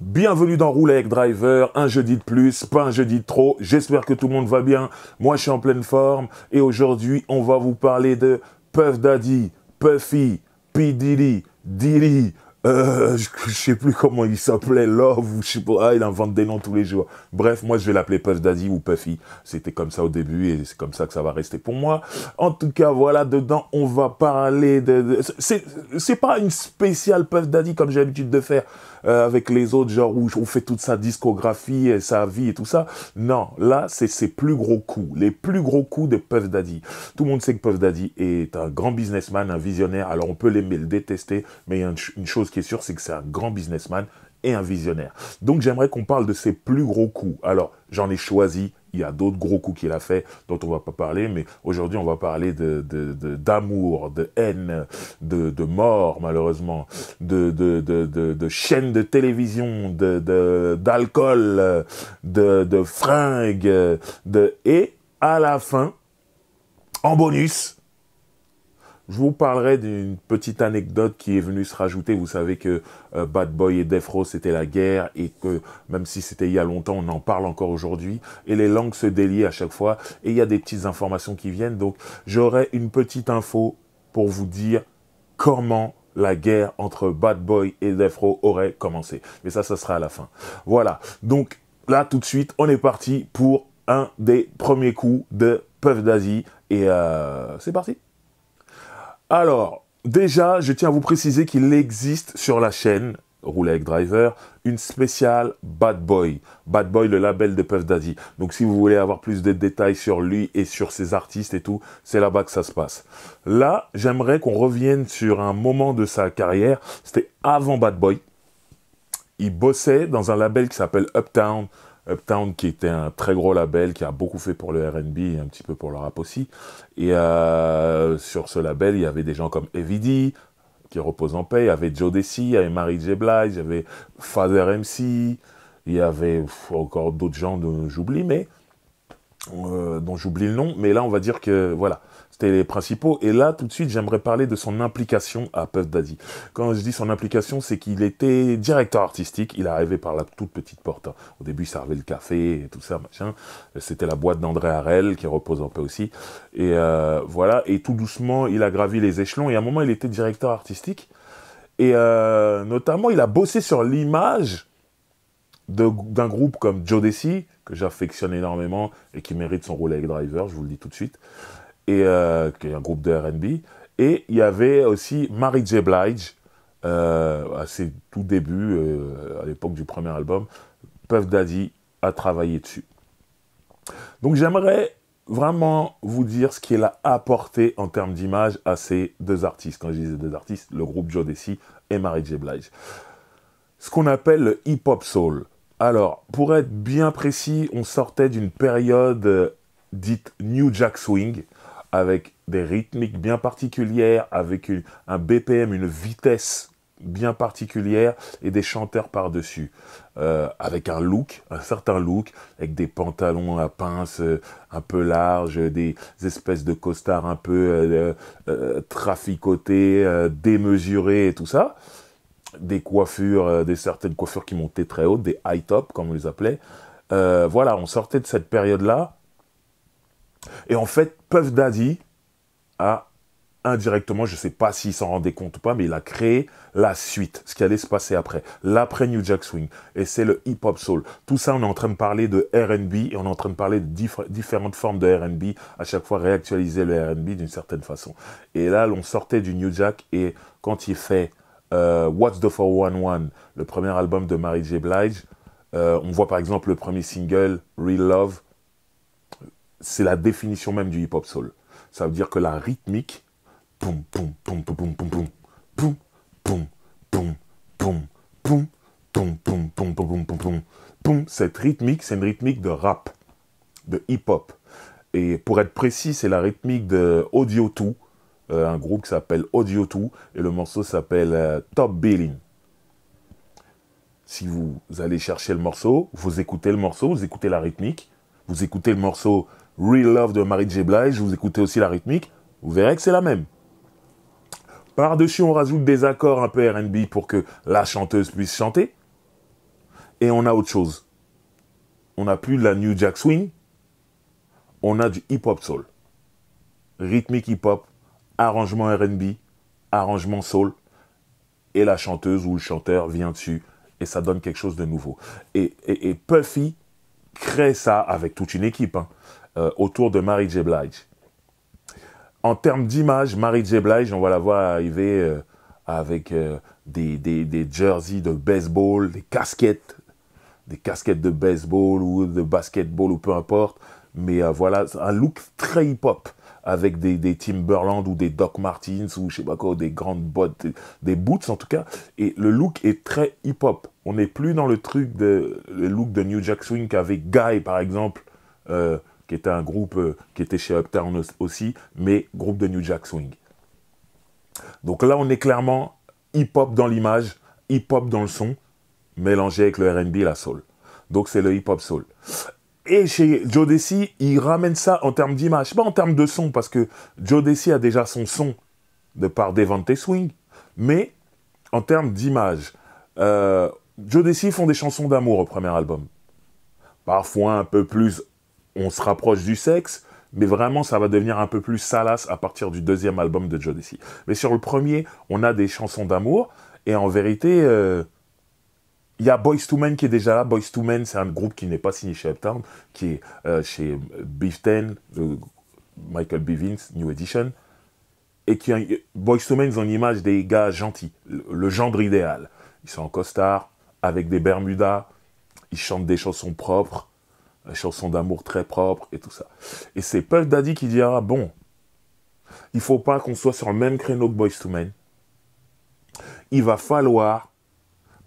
Bienvenue dans Roule avec Driver, un jeudi de plus, pas un jeudi de trop. J'espère que tout le monde va bien. Moi, je suis en pleine forme et aujourd'hui, on va vous parler de Puff Daddy, Puffy, P. Diddy, Diddy, euh, je, sais plus comment il s'appelait, Love, ou je sais pas, il invente des noms tous les jours. Bref, moi je vais l'appeler Puff Daddy ou Puffy. C'était comme ça au début et c'est comme ça que ça va rester pour moi. En tout cas, voilà, dedans, on va parler de... c'est pas une spéciale Puff Daddy comme j'ai l'habitude de faire euh, avec les autres, genre où on fait toute sa discographie, et sa vie et tout ça. Non, là, c'est ses plus gros coups, les plus gros coups de Puff Daddy. Tout le monde sait que Puff Daddy est un grand businessman, un visionnaire, alors on peut l'aimer, le détester, mais il y a une chose ce qui est sûr, c'est que c'est un grand businessman et un visionnaire. Donc j'aimerais qu'on parle de ses plus gros coups. Alors, j'en ai choisi il y a d'autres gros coups qu'il a fait dont on va pas parler, mais aujourd'hui on va parler de, d'amour, de, haine, de, mort malheureusement, de, de, chaînes de télévision, de, d'alcool, de, de fringues, de, et à la fin, en bonus, je vous parlerai d'une petite anecdote qui est venue se rajouter. Vous savez que euh, Bad Boy et Death Row, c'était la guerre et que même si c'était il y a longtemps, on en parle encore aujourd'hui. Et les langues se délient à chaque fois et il y a des petites informations qui viennent. Donc, j'aurai une petite info pour vous dire comment la guerre entre Bad Boy et Death Row aurait commencé. Mais ça, ça sera à la fin. Voilà. Donc, là, tout de suite, on est parti pour un des premiers coups de Puff d'Asie. Et euh, c'est parti alors, déjà, je tiens à vous préciser qu'il existe sur la chaîne Roule avec Driver, une spéciale Bad Boy. Bad Boy, le label de Puff Daddy. Donc si vous voulez avoir plus de détails sur lui et sur ses artistes et tout, c'est là-bas que ça se passe. Là, j'aimerais qu'on revienne sur un moment de sa carrière. C'était avant Bad Boy. Il bossait dans un label qui s'appelle Uptown Uptown, qui était un très gros label, qui a beaucoup fait pour le RB et un petit peu pour le rap aussi. Et euh, sur ce label, il y avait des gens comme Evidy, qui repose en paix, il y avait Joe Desi, il y avait Marie J. Blige, il y avait Father MC, il y avait encore d'autres gens dont j'oublie, mais euh, dont j'oublie le nom. Mais là, on va dire que voilà, c'était les principaux. Et là, tout de suite, j'aimerais parler de son implication à Puff Daddy. Quand je dis son implication, c'est qu'il était directeur artistique. Il arrivait par la toute petite porte. Hein. Au début, il servait le café et tout ça, machin. C'était la boîte d'André Harel, qui repose un peu aussi. Et euh, voilà. Et tout doucement, il a gravi les échelons. Et à un moment, il était directeur artistique. Et euh, notamment, il a bossé sur l'image d'un groupe comme Joe Desi, que j'affectionne énormément et qui mérite son rôle avec Driver, je vous le dis tout de suite et, euh, qui est un groupe de RB. Et il y avait aussi Marie J. Blige, euh, à ses tout débuts, euh, à l'époque du premier album. Puff Daddy a travaillé dessus. Donc j'aimerais vraiment vous dire ce qu'il a apporté en termes d'image à ces deux artistes. Quand je disais deux artistes, le groupe Joe et Marie J. Blige. Ce qu'on appelle le hip-hop soul. Alors, pour être bien précis, on sortait d'une période dite New Jack Swing, avec des rythmiques bien particulières, avec un BPM, une vitesse bien particulière et des chanteurs par-dessus, euh, avec un look, un certain look, avec des pantalons à pinces euh, un peu larges, des espèces de costards un peu euh, traficotés, démesurés et tout ça, des coiffures, des certaines coiffures qui montaient très hautes, des high top comme on les appelait. voilà, on sortait de cette période-là et en fait, Puff Daddy a indirectement, je ne sais pas s'il s'en rendait compte ou pas, mais il a créé la suite, ce qui allait se passer après, l'après New Jack Swing, et c'est le hip-hop soul. Tout ça, on est en train de parler de RB, et on est en train de parler de différentes formes de RB, à chaque fois réactualiser le RB d'une certaine façon. Et là, on sortait du New Jack, et quand il fait euh, What's the 411, le premier album de Mary J. Blige, euh, on voit par exemple le premier single, Real Love, c'est la définition même du hip-hop soul. Ça veut dire que la rythmique, cette rythmique, c'est une rythmique de rap, de hip-hop. Et pour être précis, c'est la rythmique de Audio 2, un groupe qui s'appelle Audio 2, et le morceau s'appelle Top Billing. Si vous allez chercher le morceau, vous écoutez le morceau, vous écoutez la rythmique, vous écoutez le morceau Real Love de Marie J. Blige, vous écoutez aussi la rythmique, vous verrez que c'est la même. Par-dessus, on rajoute des accords un peu RB pour que la chanteuse puisse chanter. Et on a autre chose. On n'a plus de la New Jack Swing, on a du hip-hop soul. Rythmique hip-hop, arrangement RB, arrangement soul. Et la chanteuse ou le chanteur vient dessus et ça donne quelque chose de nouveau. Et, Puffy crée ça avec toute une équipe. Hein. Euh, autour de Mary J. Blige. En termes d'image, Mary J. Blige, on va la voir arriver euh, avec euh, des, des, des, jerseys de baseball, des casquettes, des casquettes de baseball ou de basketball ou peu importe. Mais voilà, un look très hip-hop avec des, des, Timberland ou des Doc Martens ou je sais pas quoi, des grandes bottes, des, boots en tout cas. Et le look est très hip-hop. On n'est plus dans le truc de le look de New Jack Swing avec Guy par exemple euh, qui était un groupe euh, qui était chez Uptown aussi, mais groupe de New Jack Swing. Donc là, on est clairement hip-hop dans l'image, hip-hop dans le son, mélangé avec le RB la soul. Donc c'est le hip-hop soul. Et chez Joe Desi, il ramène ça en termes d'image, pas en termes de son, parce que Joe Desi a déjà son son de par Devante Swing, mais en termes d'image. Euh, Joe Desi font des chansons d'amour au premier album. Parfois un peu plus on se rapproche du sexe, mais vraiment ça va devenir un peu plus salace à partir du deuxième album de Jodeci. Mais sur le premier, on a des chansons d'amour, et en vérité, euh, il y a Boys to Men qui est déjà là. Boys to Men, c'est un groupe qui n'est pas signé chez Uptown, qui est euh, chez Beef euh, Michael Bivins, New Edition, et qui Boys to Men, ils ont l'image des gars gentils, le, genre idéal. Ils sont en costard, avec des bermudas, ils chantent des chansons propres, chanson d'amour très propre et tout ça. Et c'est Puff Daddy qui dira, ah, bon, il faut pas qu'on soit sur le même créneau que Boys to Men. Il va falloir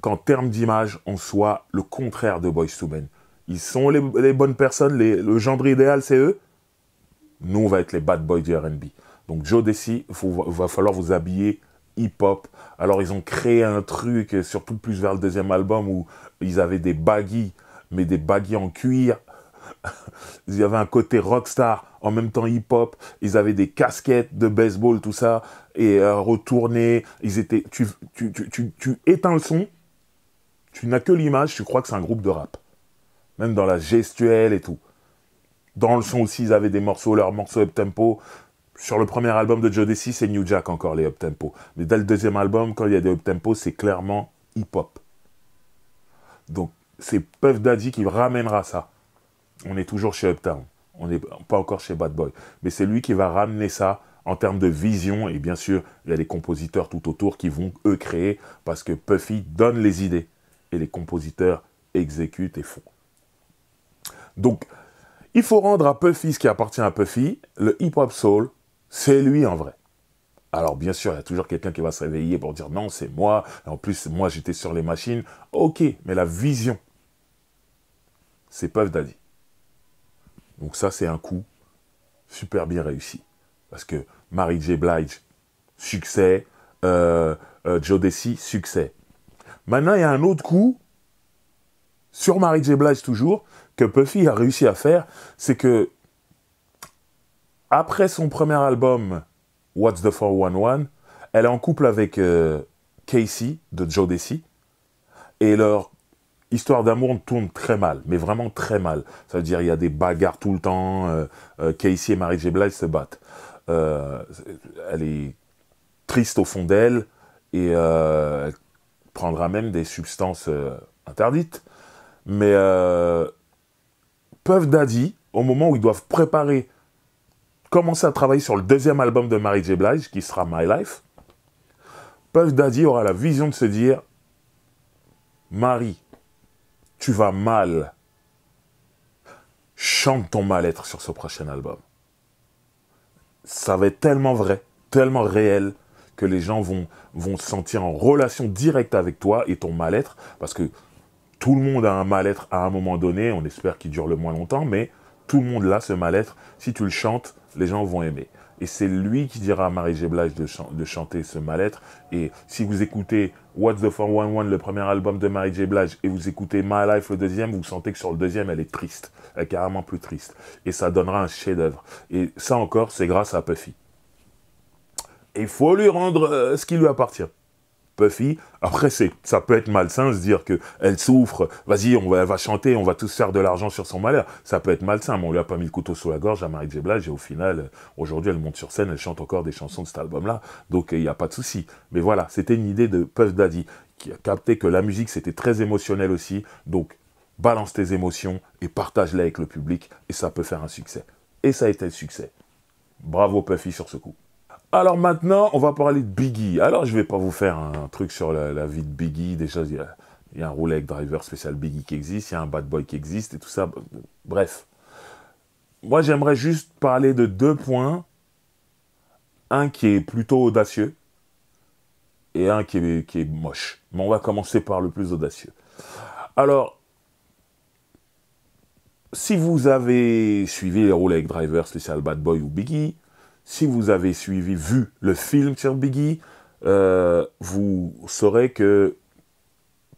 qu'en termes d'image, on soit le contraire de Boys to Men. Ils sont les, bonnes personnes, le gendre idéal, c'est eux. Nous, on va être les bad boys du RB. Donc Joe Desi, il va falloir vous habiller hip-hop. Alors ils ont créé un truc, surtout plus vers le deuxième album, où ils avaient des baggies, mais des baggies en cuir il y avait un côté rockstar, en même temps hip-hop. Ils avaient des casquettes de baseball, tout ça, et euh, retourner Ils étaient. Tu, tu, éteins le son, tu n'as que l'image, tu crois que c'est un groupe de rap. Même dans la gestuelle et tout. Dans le son aussi, ils avaient des morceaux, leurs morceaux up-tempo. Sur le premier album de Joe Desi, c'est New Jack encore, les up-tempo. Mais dès le deuxième album, quand il y a des up-tempo, c'est clairement hip-hop. Donc, c'est Puff Daddy qui ramènera ça on est toujours chez Uptown. On n'est pas encore chez Bad Boy. Mais c'est lui qui va ramener ça en termes de vision. Et bien sûr, il y a les compositeurs tout autour qui vont, eux, créer parce que Puffy donne les idées. Et les compositeurs exécutent et font. Donc, il faut rendre à Puffy ce qui appartient à Puffy. Le hip-hop soul, c'est lui en vrai. Alors bien sûr, il y a toujours quelqu'un qui va se réveiller pour dire non, c'est moi. En plus, moi j'étais sur les machines. Ok, mais la vision, c'est Puff Daddy. Donc ça, c'est un coup super bien réussi. Parce que Marie J. Blige, succès. Euh, euh, Joe Desi, succès. Maintenant, il y a un autre coup, sur Marie J. Blige toujours, que Puffy a réussi à faire, c'est que, après son premier album, What's the 411, elle est en couple avec euh, Casey de Joe Desi, et leur Histoire d'amour tourne très mal, mais vraiment très mal. Ça veut dire il y a des bagarres tout le temps. Euh, euh, Casey et Mary J. Blige se battent. Euh, elle est triste au fond d'elle et elle prendra même des substances interdites. Mais Puff Daddy, au moment où ils doivent préparer, commencer à travailler sur le deuxième album de Mary J. Blige, qui sera My Life, Puff Daddy aura la vision de se dire Marie, tu vas mal, chante ton mal-être sur ce prochain album. Ça va être tellement vrai, tellement réel, que les gens vont, vont se sentir en relation directe avec toi et ton mal-être, parce que tout le monde a un mal-être à un moment donné, on espère qu'il dure le moins longtemps, mais tout le monde a ce mal-être, si tu le chantes, les gens vont aimer. Et c'est lui qui dira à Marie J. Blige de, chanter ce mal-être. Et si vous écoutez What's the 411, le premier album de Marie J. Blige, et vous écoutez My Life, le deuxième, vous sentez que sur le deuxième, elle est triste. Elle est carrément plus triste. Et ça donnera un chef-d'œuvre. Et ça encore, c'est grâce à Puffy. Il faut lui rendre euh, ce qui lui appartient. Puffy. Après, c'est, ça peut être malsain de se dire que elle souffre, vas-y, on va, elle va chanter, on va tous faire de l'argent sur son malheur. Ça peut être malsain, mais on lui a pas mis le couteau sous la gorge à Marie J. et au final, euh, aujourd'hui, elle monte sur scène, elle chante encore des chansons de cet album-là, donc il n'y a pas de souci. Mais voilà, c'était une idée de Puff Daddy, qui a capté que la musique, c'était très émotionnel aussi, donc balance tes émotions et partage-les avec le public, et ça peut faire un succès. Et ça a été le succès. Bravo Puffy sur ce coup. Alors maintenant, on va parler de Biggie. Alors je ne vais pas vous faire un truc sur la, vie de Biggie, Déjà, Il, y, a, un roulette Driver spécial Biggie qui existe, il y a un Bad Boy qui existe et tout ça. Bref. Moi, j'aimerais juste parler de deux points. Un qui est plutôt audacieux et un qui est, moche. Mais on va commencer par le plus audacieux. Alors, si vous avez suivi les avec Driver spécial Bad Boy ou Biggie, si vous avez suivi, vu le film sur Biggie, euh, vous saurez que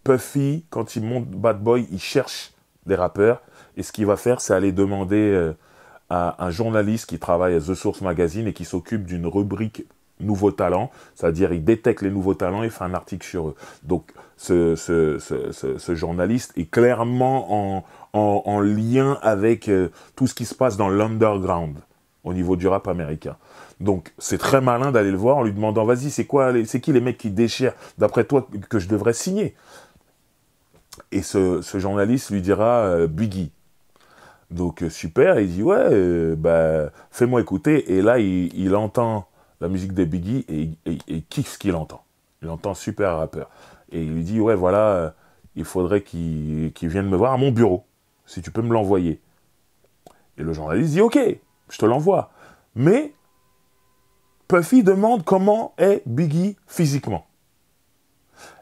Puffy, quand il monte Bad Boy, il cherche des rappeurs. Et ce qu'il va faire, c'est aller demander euh, à un journaliste qui travaille à The Source Magazine et qui s'occupe d'une rubrique nouveaux talents, c'est-à-dire il détecte les nouveaux talents et fait un article sur eux. Donc ce, ce, ce, ce journaliste est clairement en, en, lien avec euh, tout ce qui se passe dans l'underground au niveau du rap américain. Donc c'est très malin d'aller le voir en lui demandant vas-y c'est quoi c'est qui les mecs qui déchirent d'après toi que je devrais signer et ce, journaliste lui dira euh, Biggie donc euh, super il dit ouais euh, bah, fais-moi écouter et là il, entend la musique des Biggie et, et, ce qu'il entend il entend super rappeur et il lui dit ouais voilà il faudrait qu'il vienne me voir à mon bureau si tu peux me l'envoyer et le journaliste dit ok je te l'envoie. Mais Puffy demande comment est Biggie physiquement.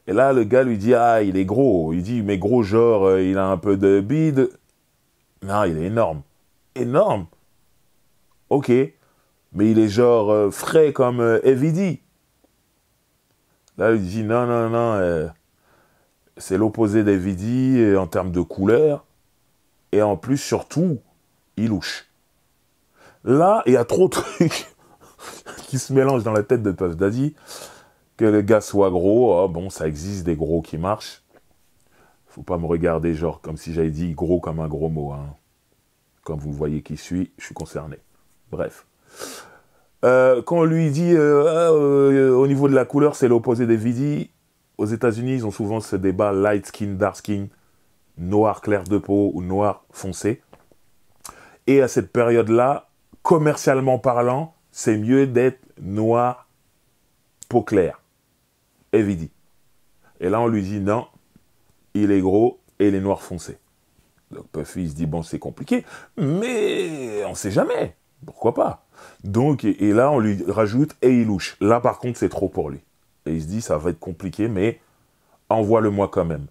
Et là, le gars lui dit, ah, il est gros. Il dit, mais gros, genre, euh, il a un peu de bide. Non, il est énorme. Énorme. Ok. Mais il est genre euh, frais comme euh, Là, il dit, non, non, non. c'est l'opposé d'Evidy en termes de couleur. Et en plus, surtout, il louche. Là, il y a trop de trucs qui se mélangent dans la tête de Puff Daddy. Que les gars soient gros, oh, bon, ça existe des gros qui marchent. Faut pas me regarder genre comme si j'avais dit gros comme un gros mot. Hein. Comme vous voyez qui suis, je suis concerné. Bref. Euh, quand on lui dit euh, ah, euh, au niveau de la couleur, c'est l'opposé des Vidi, aux États-Unis, ils ont souvent ce débat light skin, dark skin, noir clair de peau ou noir foncé. Et à cette période-là, commercialement parlant, c'est mieux d'être noir, peau claire. dit Et là, on lui dit non, il est gros et il est noir foncé. Donc Puffy se dit bon, c'est compliqué, mais on sait jamais. Pourquoi pas Donc, et là, on lui rajoute et il louche. Là, par contre, c'est trop pour lui. Et il se dit ça va être compliqué, mais envoie-le-moi quand même.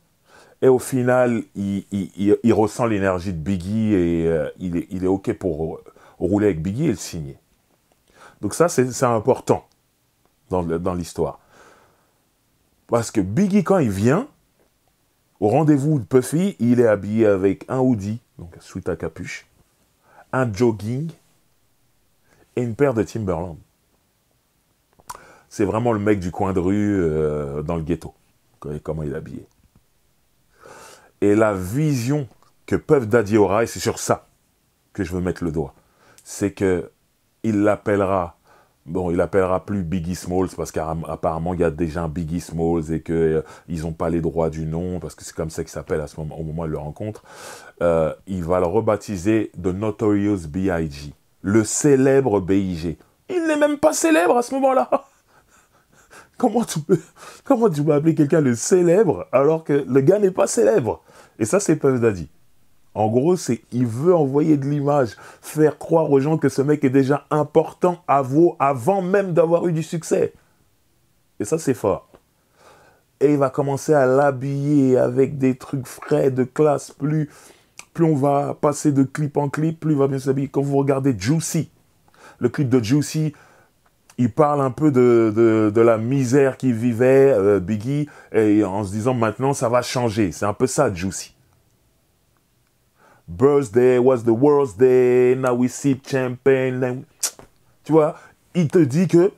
Et au final, il, ressent l'énergie de Biggie et euh, il, est, OK pour rouler avec Biggie et le signer. Donc ça, c'est important dans, l'histoire. Parce que Biggie, quand il vient, au rendez-vous de Puffy, il est habillé avec un hoodie, donc un sweat à capuche, un jogging et une paire de Timberland. C'est vraiment le mec du coin de rue euh, dans le ghetto, comment il est habillé. Et la vision que peuvent Daddy aura, et c'est sur ça que je veux mettre le doigt c'est que il l'appellera Bon, il appellera plus Biggie Smalls parce qu'apparemment il y a déjà un Biggie Smalls et que euh, ils n'ont pas les droits du nom parce que c'est comme ça qu'il s'appelle à ce moment, au moment où il le rencontre. Euh, il va le rebaptiser de Notorious B.I.G. Le célèbre B.I.G. Il n'est même pas célèbre à ce moment-là. comment tu peux, comment tu peux appeler quelqu'un le célèbre alors que le gars n'est pas célèbre Et ça, c'est Puff Daddy. En gros, c'est il veut envoyer de l'image, faire croire aux gens que ce mec est déjà important à vous avant même d'avoir eu du succès. Et ça, c'est fort. Et il va commencer à l'habiller avec des trucs frais, de classe. Plus, plus on va passer de clip en clip, plus il va bien s'habiller. Quand vous regardez Juicy, le clip de Juicy, il parle un peu de, la misère qu'il vivait, euh, Biggie, et en se disant maintenant ça va changer. C'est un peu ça, Juicy birthday was the worst day, now we sip champagne. Tu vois, il te dit que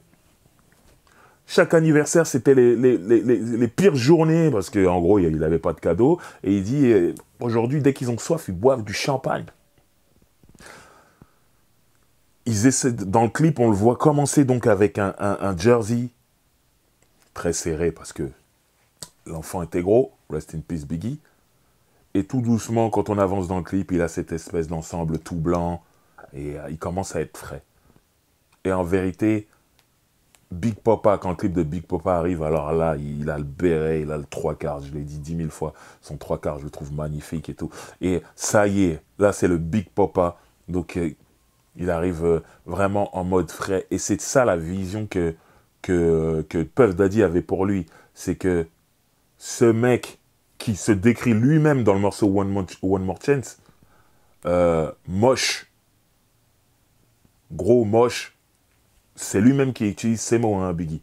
chaque anniversaire, c'était les, les, les, les, pires journées, parce qu'en gros, il n'avait pas de cadeau. Et il dit, euh, aujourd'hui, dès qu'ils ont soif, ils boivent du champagne. Ils essaient, dans le clip, on le voit commencer donc avec un, un, un jersey très serré, parce que l'enfant était gros, rest in peace Biggie. Et tout doucement, quand on avance dans le clip, il a cette espèce d'ensemble tout blanc et euh, il commence à être frais. Et en vérité, Big Papa, quand le clip de Big Papa arrive, alors là, il a le béret, il a le trois quarts, je l'ai dit dix mille fois, son trois quarts, je le trouve magnifique et tout. Et ça y est, là, c'est le Big Papa. Donc, euh, il arrive euh, vraiment en mode frais. Et c'est ça la vision que, que, que Puff Daddy avait pour lui. C'est que ce mec qui se décrit lui-même dans le morceau One More, Chance, euh, moche, gros moche, c'est lui-même qui utilise ces mots, hein, Biggie.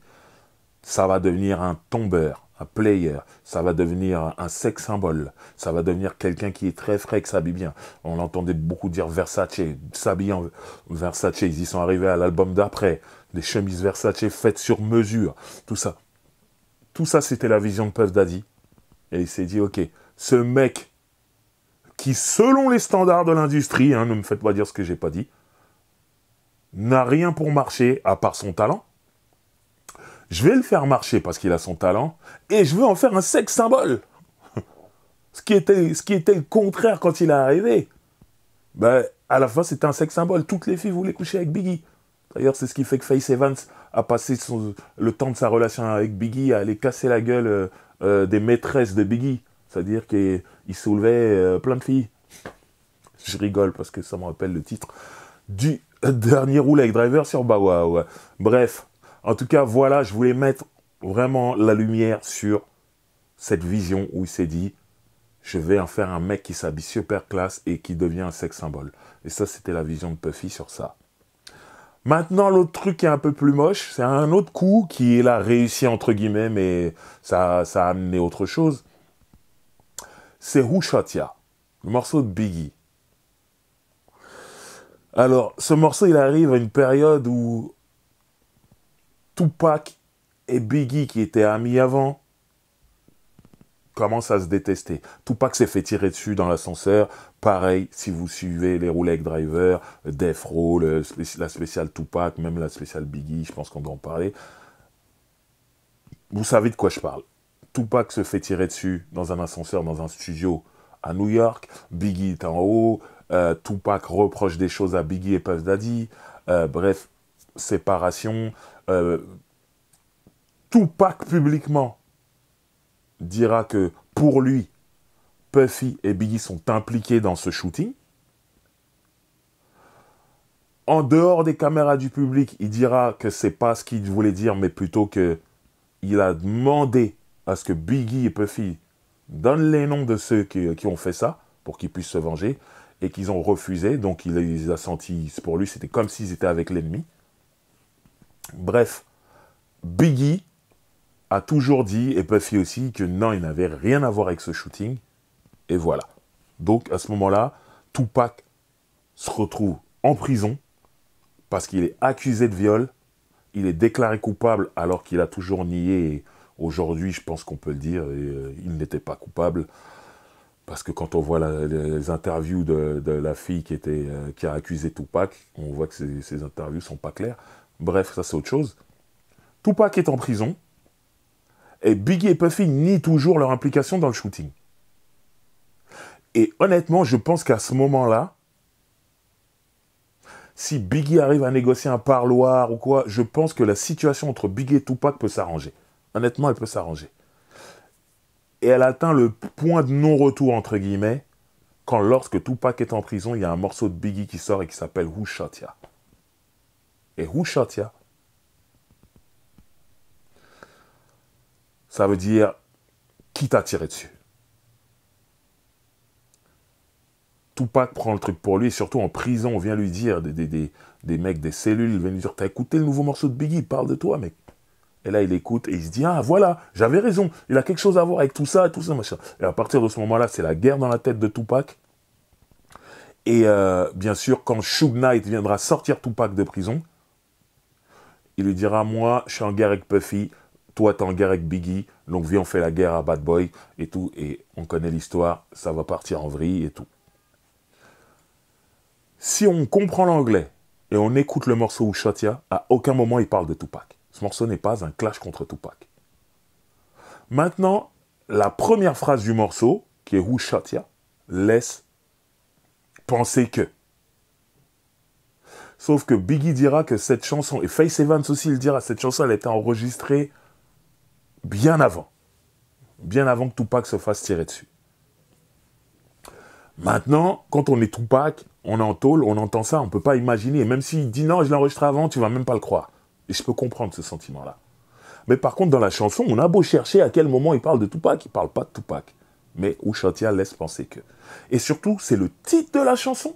Ça va devenir un tombeur, un player, ça va devenir un sex symbole, ça va devenir quelqu'un qui est très frais, qui s'habille bien. On l'entendait beaucoup dire Versace, s'habiller en Versace, ils y sont arrivés à l'album d'après, des chemises Versace faites sur mesure, tout ça. Tout ça, c'était la vision de Puff Daddy. Et il s'est dit, ok, ce mec qui, selon les standards de l'industrie, hein, ne me faites pas dire ce que j'ai pas dit, n'a rien pour marcher à part son talent. Je vais le faire marcher parce qu'il a son talent et je veux en faire un sexe symbole. ce, qui était, ce qui était le contraire quand il est arrivé. Ben, à la fin, c'était un sexe symbole. Toutes les filles voulaient coucher avec Biggie. D'ailleurs, c'est ce qui fait que Face Evans a passé le temps de sa relation avec Biggie à aller casser la gueule euh, euh, des maîtresses de Biggie. C'est-à-dire qu'il soulevait euh, plein de filles. Je rigole parce que ça me rappelle le titre du dernier Roulette Driver sur Bawa. Bref, en tout cas, voilà, je voulais mettre vraiment la lumière sur cette vision où il s'est dit je vais en faire un mec qui s'habille super classe et qui devient un sex symbole. Et ça, c'était la vision de Puffy sur ça. Maintenant, l'autre truc qui est un peu plus moche, c'est un autre coup qui, est là, réussi entre guillemets, mais ça, ça a amené autre chose. C'est Who le morceau de Biggie. Alors, ce morceau, il arrive à une période où Tupac et Biggie, qui étaient amis avant, commencent à se détester. Tupac s'est fait tirer dessus dans l'ascenseur. Pareil, si vous suivez les Roulette Driver, Death Row, euh, la spéciale Tupac, même la spéciale Biggie, je pense qu'on doit en parler. Vous savez de quoi je parle. Tupac se fait tirer dessus dans un ascenseur, dans un studio à New York. Biggie est en haut. Euh, Tupac reproche des choses à Biggie et Puff Daddy. Euh, bref, séparation. Tupac publiquement dira que pour lui, Puffy et Biggie sont impliqués dans ce shooting. En dehors des caméras du public, il dira que c'est pas ce qu'il voulait dire, mais plutôt que il a demandé à ce que Biggie et Puffy donnent les noms de ceux qui, qui ont fait ça pour qu'ils puissent se venger et qu'ils ont refusé. Donc il les a sentis, pour lui, c'était comme s'ils étaient avec l'ennemi. Bref, Biggie a toujours dit, et Puffy aussi, que non, il n'avait rien à voir avec ce shooting. Et voilà. Donc à ce moment-là, Tupac se retrouve en prison parce qu'il est accusé de viol. Il est déclaré coupable alors qu'il a toujours nié. aujourd'hui, je pense qu'on peut le dire, euh, il n'était pas coupable. Parce que quand on voit les interviews de, la fille qui, était, euh, qui a accusé Tupac, on voit que ces, ces interviews sont pas claires. Bref, ça c'est autre chose. Tupac est en prison. Et Biggie et Puffy nient toujours leur implication dans le shooting. Et honnêtement, je pense qu'à ce moment-là, si Biggie arrive à négocier un parloir ou quoi, je pense que la situation entre Biggie et Tupac peut s'arranger. Honnêtement, elle peut s'arranger. Et elle atteint le point de non-retour, entre guillemets, quand lorsque Tupac est en prison, il y a un morceau de Biggie qui sort et qui s'appelle Who Shot Ya. Et Who Shot Ya ça veut dire qui t'a tiré dessus. Tupac prend le truc pour lui, et surtout en prison, on vient lui dire, des, des, mecs des cellules, ils viennent lui dire, t'as écouté le nouveau morceau de Biggie, parle de toi, mec. Et là, il écoute et il se dit, ah voilà, j'avais raison, il a quelque chose à voir avec tout ça, tout ça, machin. Et à partir de ce moment-là, c'est la guerre dans la tête de Tupac. Et euh, bien sûr, quand Shug Knight viendra sortir Tupac de prison, il lui dira, moi, je suis en guerre avec Puffy, toi, t'es en guerre avec Biggie, donc viens, on fait la guerre à Bad Boy et tout. Et on connaît l'histoire, ça va partir en vrille et tout. Si on comprend l'anglais et on écoute le morceau Shot Ya, à aucun moment il parle de Tupac. Ce morceau n'est pas un clash contre Tupac. Maintenant, la première phrase du morceau, qui est Who Ya, laisse penser que. Sauf que Biggie dira que cette chanson, et Face Evans aussi le dira, cette chanson elle a été enregistrée bien avant. Bien avant que Tupac se fasse tirer dessus. Maintenant, quand on est Tupac, on est en tôle, on entend ça, on ne peut pas imaginer. Et même s'il dit non, je l'ai enregistré avant, tu vas même pas le croire. Et je peux comprendre ce sentiment-là. Mais par contre, dans la chanson, on a beau chercher à quel moment il parle de Tupac, il parle pas de Tupac. Mais Ushantia laisse penser que. Et surtout, c'est le titre de la chanson.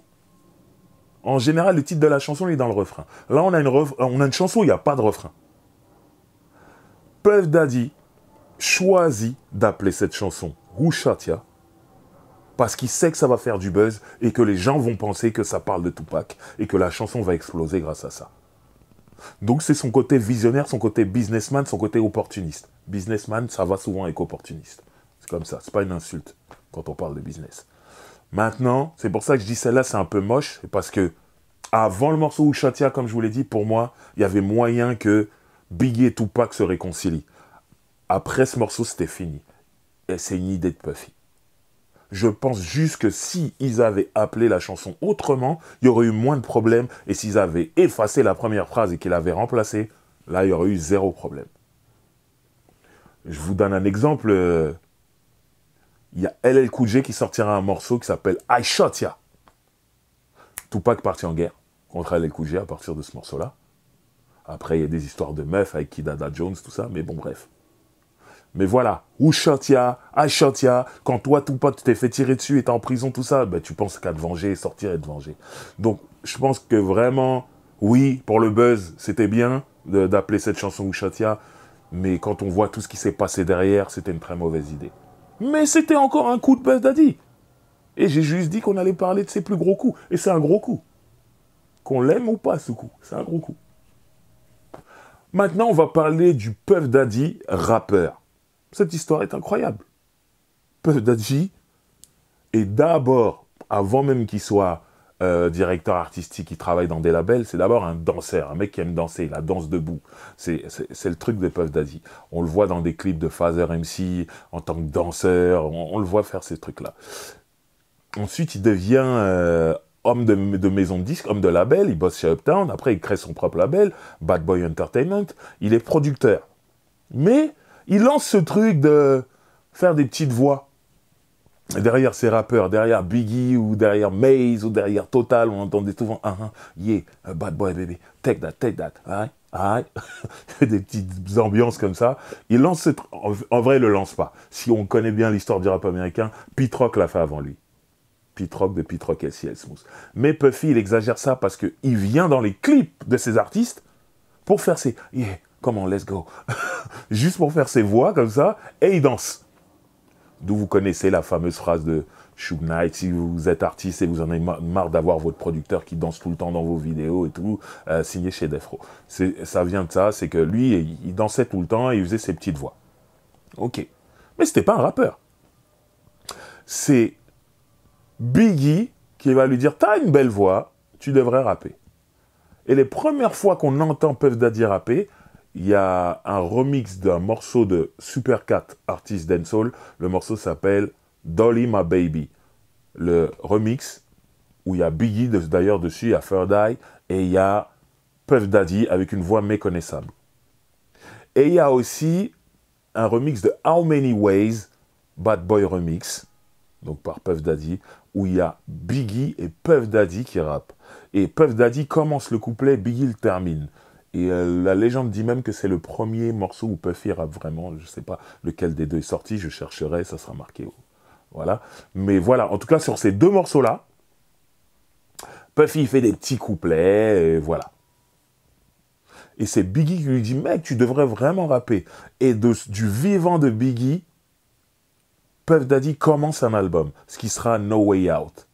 En général, le titre de la chanson, est dans le refrain. Là, on a une, on a une chanson où il n'y a pas de refrain. Puff Daddy choisit d'appeler cette chanson Rouchatia parce qu'il sait que ça va faire du buzz et que les gens vont penser que ça parle de Tupac et que la chanson va exploser grâce à ça. Donc c'est son côté visionnaire, son côté businessman, son côté opportuniste. Businessman, ça va souvent avec opportuniste. C'est comme ça, c'est pas une insulte quand on parle de business. Maintenant, c'est pour ça que je dis celle-là, c'est un peu moche, parce que avant le morceau Ushatia, comme je vous l'ai dit, pour moi, il y avait moyen que Biggie et Tupac se réconcilient. Après ce morceau, c'était fini. Et c'est une idée de Puffy. Je pense juste que si ils avaient appelé la chanson autrement, il y aurait eu moins de problèmes. Et s'ils avaient effacé la première phrase et qu'ils l'avaient remplacée, là, il y aurait eu zéro problème. Je vous donne un exemple. Euh, il y a LL Cool J qui sortira un morceau qui s'appelle I Shot Ya. Tupac parti en guerre contre LL Cool à partir de ce morceau-là. Après, il y a des histoires de meufs avec Kidada Jones, tout ça, mais bon, bref. Mais voilà, Ushantia, Ashatia, ah, quand toi, tout tu t'es fait tirer dessus et t'es en prison, tout ça, ben, tu penses qu'à te venger sortir et te venger. Donc, je pense que vraiment, oui, pour le buzz, c'était bien d'appeler cette chanson Ushantia, mais quand on voit tout ce qui s'est passé derrière, c'était une très mauvaise idée. Mais c'était encore un coup de buzz d'Adi. Et j'ai juste dit qu'on allait parler de ses plus gros coups. Et c'est un gros coup. Qu'on l'aime ou pas, ce coup, c'est un gros coup. Maintenant, on va parler du Puff Daddy rappeur. Cette histoire est incroyable. Puff Daddy est d'abord, avant même qu'il soit euh, directeur artistique il travaille dans des labels, c'est d'abord un danseur, un mec qui aime danser, la danse debout. C'est le truc de Puff Daddy. On le voit dans des clips de Father MC en tant que danseur, on, le voit faire ces trucs-là. Ensuite, il devient euh, homme de, maison de disque, homme de label, il bosse chez Uptown, après il crée son propre label, Bad Boy Entertainment, il est producteur. Mais il lance ce truc de faire des petites voix. Derrière ses rappeurs, derrière Biggie ou derrière Maze ou derrière Total, on entendait souvent ah, ah yeah, uh, bad boy baby, take that, take that, right? right des petites ambiances comme ça. Il lance ce en, vrai, il le lance pas. Si on connaît bien l'histoire du rap américain, Pete Rock l'a fait avant lui. Pitrock de Pitrock et Smooth. Mais Puffy, il exagère ça parce qu'il vient dans les clips de ces artistes pour faire ses yeah, let's go. Juste pour faire ses voix comme ça, et il danse. D'où vous connaissez la fameuse phrase de Shoot Knight, si vous êtes artiste et vous en avez marre d'avoir votre producteur qui danse tout le temps dans vos vidéos et tout, euh, signé chez Defro. Ça vient de ça, c'est que lui, il, dansait tout le temps et il faisait ses petites voix. Ok. Mais c'était pas un rappeur. C'est Biggie qui va lui dire T'as une belle voix, tu devrais rapper. Et les premières fois qu'on entend Puff Daddy rapper, il y a un remix d'un morceau de Super Cat, artiste soul Le morceau s'appelle Dolly My Baby. Le remix où il y a Biggie d'ailleurs dessus, il y a et il y a Puff Daddy avec une voix méconnaissable. Et il y a aussi un remix de How Many Ways, Bad Boy Remix, donc par Puff Daddy où il y a Biggie et Puff Daddy qui rappent. Et Puff Daddy commence le couplet, Biggie le termine. Et euh, la légende dit même que c'est le premier morceau où Puffy rappe vraiment. Je ne sais pas lequel des deux est sorti, je chercherai, ça sera marqué. Voilà. Mais voilà, en tout cas, sur ces deux morceaux-là, Puffy fait des petits couplets, et voilà. Et c'est Biggie qui lui dit, mec, tu devrais vraiment rapper. Et de, du vivant de Biggie, Puff Daddy commence un album, ce qui sera No Way Out,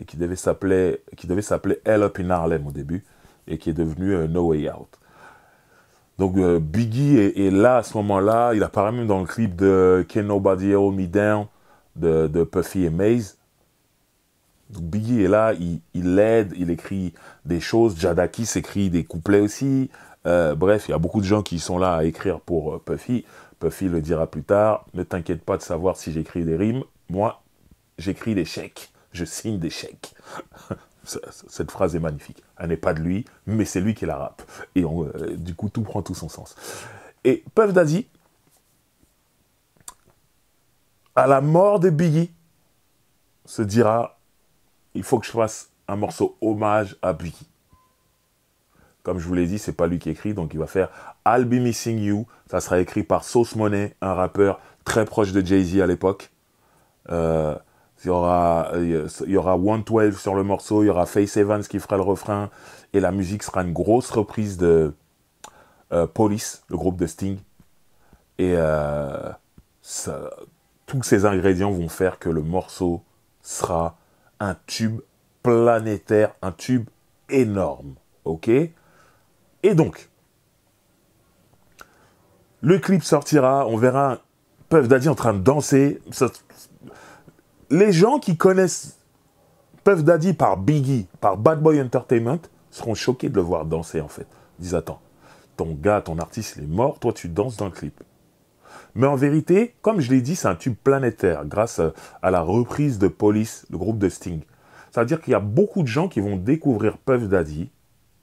et qui devait s'appeler, qui Hell Up in Harlem au début, et qui est devenu euh, No Way Out. Donc euh, Biggie est, là à ce moment-là, il apparaît même dans le clip de Can Nobody Hold Me Down de, Puffy et Maze. Biggie est là, il, l'aide, aide, il écrit des choses. Jadakis écrit des couplets aussi. Euh, bref, il y a beaucoup de gens qui sont là à écrire pour Puffy. Puffy le dira plus tard, ne t'inquiète pas de savoir si j'écris des rimes, moi, j'écris des chèques, je signe des chèques. Cette phrase est magnifique. Elle n'est pas de lui, mais c'est lui qui la rappe. Et euh, du coup, tout prend tout son sens. Et Puff Daddy, à la mort de Biggie, se dira, il faut que je fasse un morceau hommage à Biggie. Comme je vous l'ai dit, c'est pas lui qui écrit, donc il va faire I'll Be Missing You. Ça sera écrit par Sauce Money, un rappeur très proche de Jay-Z à l'époque. Euh, il y aura, il y 112 sur le morceau, il y aura Face Evans qui fera le refrain, et la musique sera une grosse reprise de euh, Police, le groupe de Sting. Et euh, tous ces ingrédients vont faire que le morceau sera un tube planétaire, un tube énorme. Ok et donc, le clip sortira, on verra Puff Daddy en train de danser. les gens qui connaissent Puff Daddy par Biggie, par Bad Boy Entertainment, seront choqués de le voir danser en fait. Ils disent attends, ton gars, ton artiste, il est mort, toi tu danses dans le clip. Mais en vérité, comme je l'ai dit, c'est un tube planétaire grâce euh, à la reprise de Police, le groupe de Sting. cest à dire qu'il y a beaucoup de gens qui vont découvrir Puff Daddy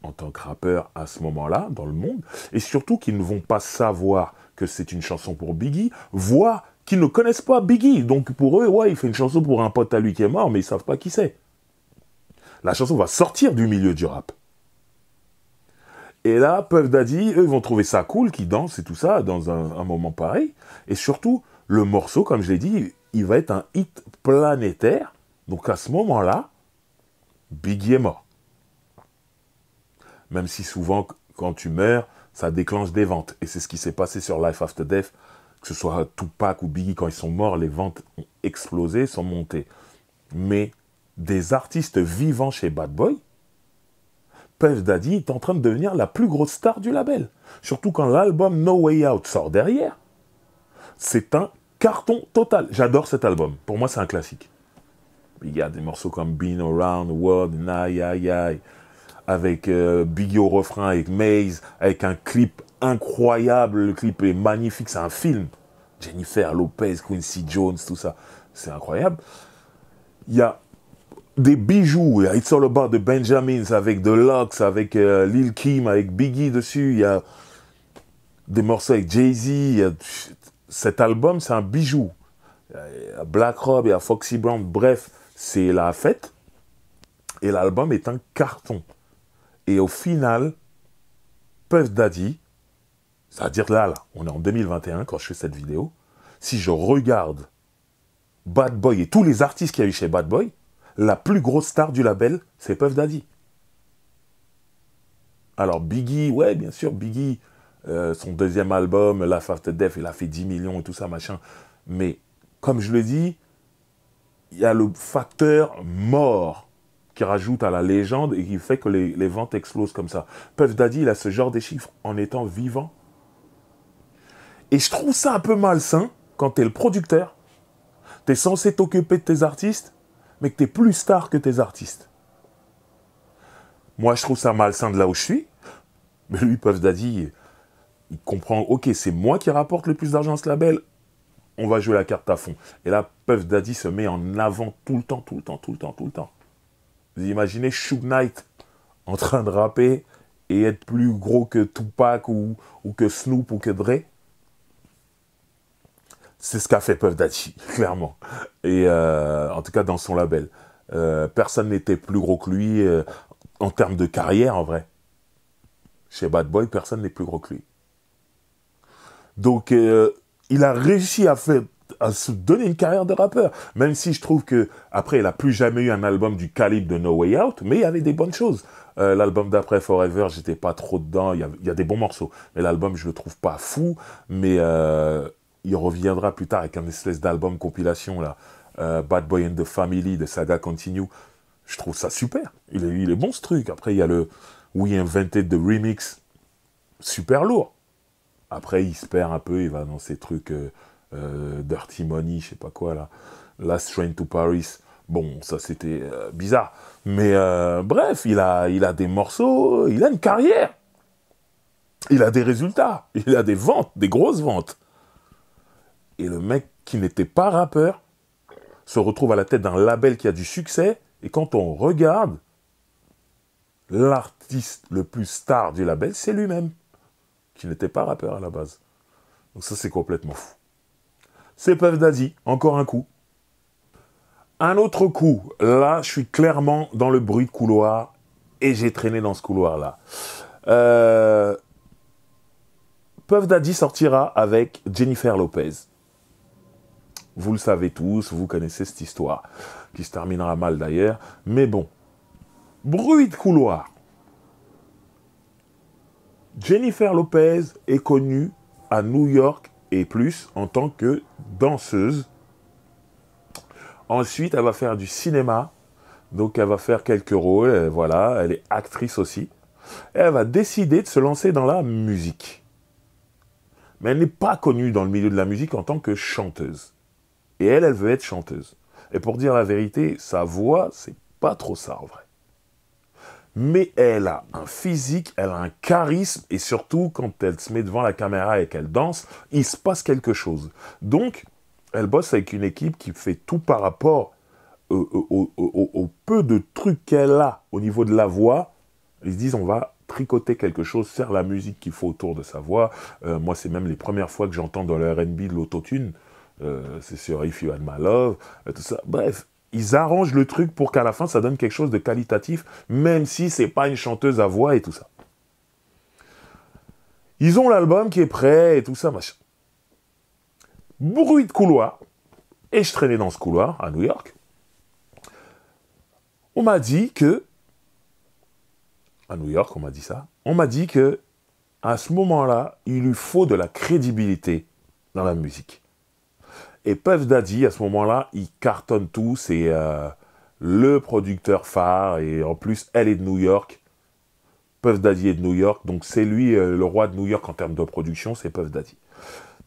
en tant que rappeur à ce moment-là dans le monde, et surtout qu'ils ne vont pas savoir que c'est une chanson pour Biggie, voire qu'ils ne connaissent pas Biggie. Donc pour eux, ouais, il fait une chanson pour un pote à lui qui est mort, mais ils savent pas qui c'est. La chanson va sortir du milieu du rap. Et là, Puff Daddy, eux, ils vont trouver ça cool, qui danse et tout ça, dans un moment pareil. Et surtout, le morceau, comme je l'ai dit, il va être un hit planétaire. Donc à ce moment-là, Biggie est mort même si souvent, quand tu meurs, ça déclenche des ventes. Et c'est ce qui s'est passé sur Life After Death, que ce soit Tupac ou Biggie, quand ils sont morts, les ventes ont explosé, sont montées. Mais des artistes vivants chez Bad Boy, Puff Daddy est en train de devenir la plus grosse star du label. Surtout quand l'album No Way Out sort derrière. C'est un carton total. J'adore cet album. Pour moi, c'est un classique. Il y a des morceaux comme Been Around, The World, Nay, avec euh, Biggie au refrain, avec Maze, avec un clip incroyable. Le clip est magnifique, c'est un film. Jennifer Lopez, Quincy Jones, tout ça. C'est incroyable. Il y a des bijoux. Il y a It's All About de Benjamins avec The Lox, avec euh, Lil Kim, avec Biggie dessus. Il y a des morceaux avec Jay-Z. Cet album, c'est un bijou. Il y a Black Rob, il y a Foxy Brown. Bref, c'est la fête. Et l'album est un carton. Et au final, Puff Daddy, c'est-à-dire là, on est en 2021 quand je fais cette vidéo, si je regarde Bad Boy et tous les artistes qui y a eu chez Bad Boy, la plus grosse star du label, c'est Puff Daddy. Alors Biggie, ouais, bien sûr, Biggie, euh, son deuxième album, La After Death, il a fait 10 millions et tout ça, machin. Mais comme je le dis, il y a le facteur mort qui rajoute à la légende et qui fait que les, ventes explosent comme ça. Puff Daddy, il a ce genre de chiffres en étant vivant. Et je trouve ça un peu malsain quand t'es le producteur, t'es censé t'occuper de tes artistes, mais que t'es plus star que tes artistes. Moi, je trouve ça malsain de là où je suis, mais lui, Puff Daddy, il comprend, ok, c'est moi qui rapporte le plus d'argent à ce label, on va jouer la carte à fond. Et là, Puff Daddy se met en avant tout le temps, tout le temps, tout le temps, tout le temps. Vous imaginez Shoot Knight en train de rapper et être plus gros que Tupac ou, que Snoop ou que Dre C'est ce qu'a fait Puff Daddy, clairement. Et euh, en tout cas dans son label. Euh, personne n'était plus gros que lui euh, en termes de carrière en vrai. Chez Bad Boy, personne n'est plus gros que lui. Donc il a réussi à faire à se donner une carrière de rappeur. Même si je trouve que après, il a plus jamais eu un album du calibre de No Way Out, mais il y avait des bonnes choses. Euh, l'album d'après Forever, j'étais pas trop dedans. Il y, a, des bons morceaux, mais l'album, je le trouve pas fou. Mais euh, il reviendra plus tard avec un espèce d'album compilation là, euh, Bad Boy and the Family de Saga Continue. Je trouve ça super. Il est, il est bon ce truc. Après, il y a le We Invented the Remix, super lourd. Après, il se perd un peu, il va dans ses trucs euh, Dirty Money, je sais pas quoi là, Last Train to Paris. Bon, ça c'était euh, bizarre. Mais euh, bref, il a, il a des morceaux, il a une carrière. Il a des résultats, il a des ventes, des grosses ventes. Et le mec qui n'était pas rappeur se retrouve à la tête d'un label qui a du succès. Et quand on regarde, l'artiste le plus star du label, c'est lui-même, qui n'était pas rappeur à la base. Donc ça, c'est complètement fou. C'est Daddy, encore un coup. Un autre coup, là, je suis clairement dans le bruit de couloir et j'ai traîné dans ce couloir-là. Euh... Daddy sortira avec Jennifer Lopez. Vous le savez tous, vous connaissez cette histoire, qui se terminera mal d'ailleurs. Mais bon, bruit de couloir. Jennifer Lopez est connue à New York et plus en tant que danseuse. Ensuite, elle va faire du cinéma. Donc, elle va faire quelques rôles. Euh, voilà, elle est actrice aussi. Et elle va décider de se lancer dans la musique. Mais elle n'est pas connue dans le milieu de la musique en tant que chanteuse. Et elle, elle veut être chanteuse. Et pour dire la vérité, sa voix, c'est pas trop ça en vrai mais elle a un physique, elle a un charisme, et surtout quand elle se met devant la caméra et qu'elle danse, il se passe quelque chose. Donc, elle bosse avec une équipe qui fait tout par rapport euh, euh, au, peu de trucs qu'elle a au niveau de la voix. Ils se disent, on va tricoter quelque chose, faire la musique qu'il faut autour de sa voix. Euh, moi, c'est même les premières fois que j'entends dans le RB de l'autotune. c'est sur If You Had My Love, tout ça. Bref, ils arrangent le truc pour qu'à la fin, ça donne quelque chose de qualitatif, même si c'est pas une chanteuse à voix et tout ça. Ils ont l'album qui est prêt et tout ça, machin. Bruit de couloir. Et je traînais dans ce couloir à New York. On m'a dit que. À New York, on m'a dit ça. On m'a dit que, à ce moment-là, il lui faut de la crédibilité dans la musique. Et Puff Daddy, à ce moment-là, il cartonne tout. C'est euh, le producteur phare. Et en plus, elle est de New York. Puff Daddy est de New York. Donc, c'est lui euh, le roi de New York en termes de production. C'est Puff Daddy.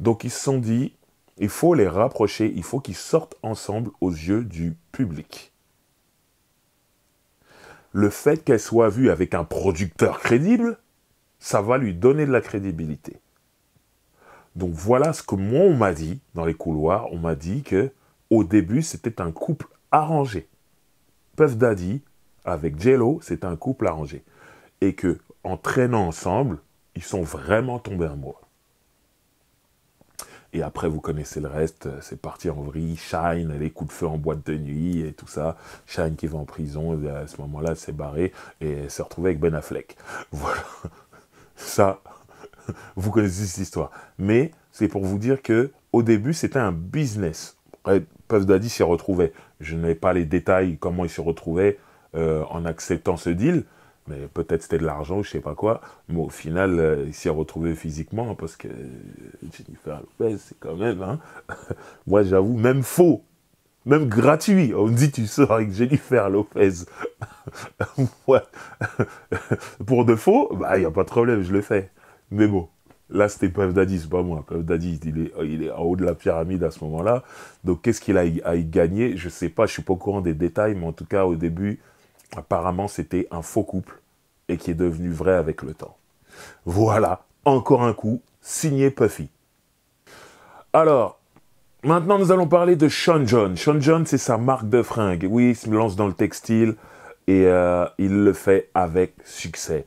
Donc, ils se sont dit, il faut les rapprocher. Il faut qu'ils sortent ensemble aux yeux du public. Le fait qu'elle soit vue avec un producteur crédible, ça va lui donner de la crédibilité. Donc voilà ce que moi on m'a dit dans les couloirs. On m'a dit que au début c'était un couple arrangé. Puff Daddy avec Jello, c'est un couple arrangé, et que en traînant ensemble, ils sont vraiment tombés amoureux. Et après, vous connaissez le reste, c'est parti en vrille, Shine, les coups de feu en boîte de nuit et tout ça. Shine qui va en prison, à ce moment-là, s'est barré et s'est retrouvé avec Ben Affleck. Voilà. Ça, vous connaissez cette histoire. Mais c'est pour vous dire que au début, c'était un business. Puff Daddy s'y retrouvait. Je n'ai pas les détails comment il s'y retrouvait euh, en acceptant ce deal, mais peut-être c'était de l'argent, je ne sais pas quoi. Mais au final, euh, il s'y retrouvait physiquement hein, parce que euh, Jennifer Lopez, c'est quand même. Hein. Moi, j'avoue, même faux, même gratuit. On me dit tu sors avec Jennifer Lopez. Pour de faux, bah, il n'y a pas de problème, je le fais. Mais bon, là c'était Puff Daddy, c'est pas moi. Puff Daddy, il est, il en haut de la pyramide à ce moment-là. Donc qu'est-ce qu'il a à y gagner Je sais pas, je suis pas au courant des détails, mais en tout cas au début, apparemment c'était un faux couple et qui est devenu vrai avec le temps. Voilà, encore un coup, signé Puffy. Alors, maintenant nous allons parler de Sean John. Sean John, c'est sa marque de fringues. Oui, il se lance dans le textile et euh, il le fait avec succès.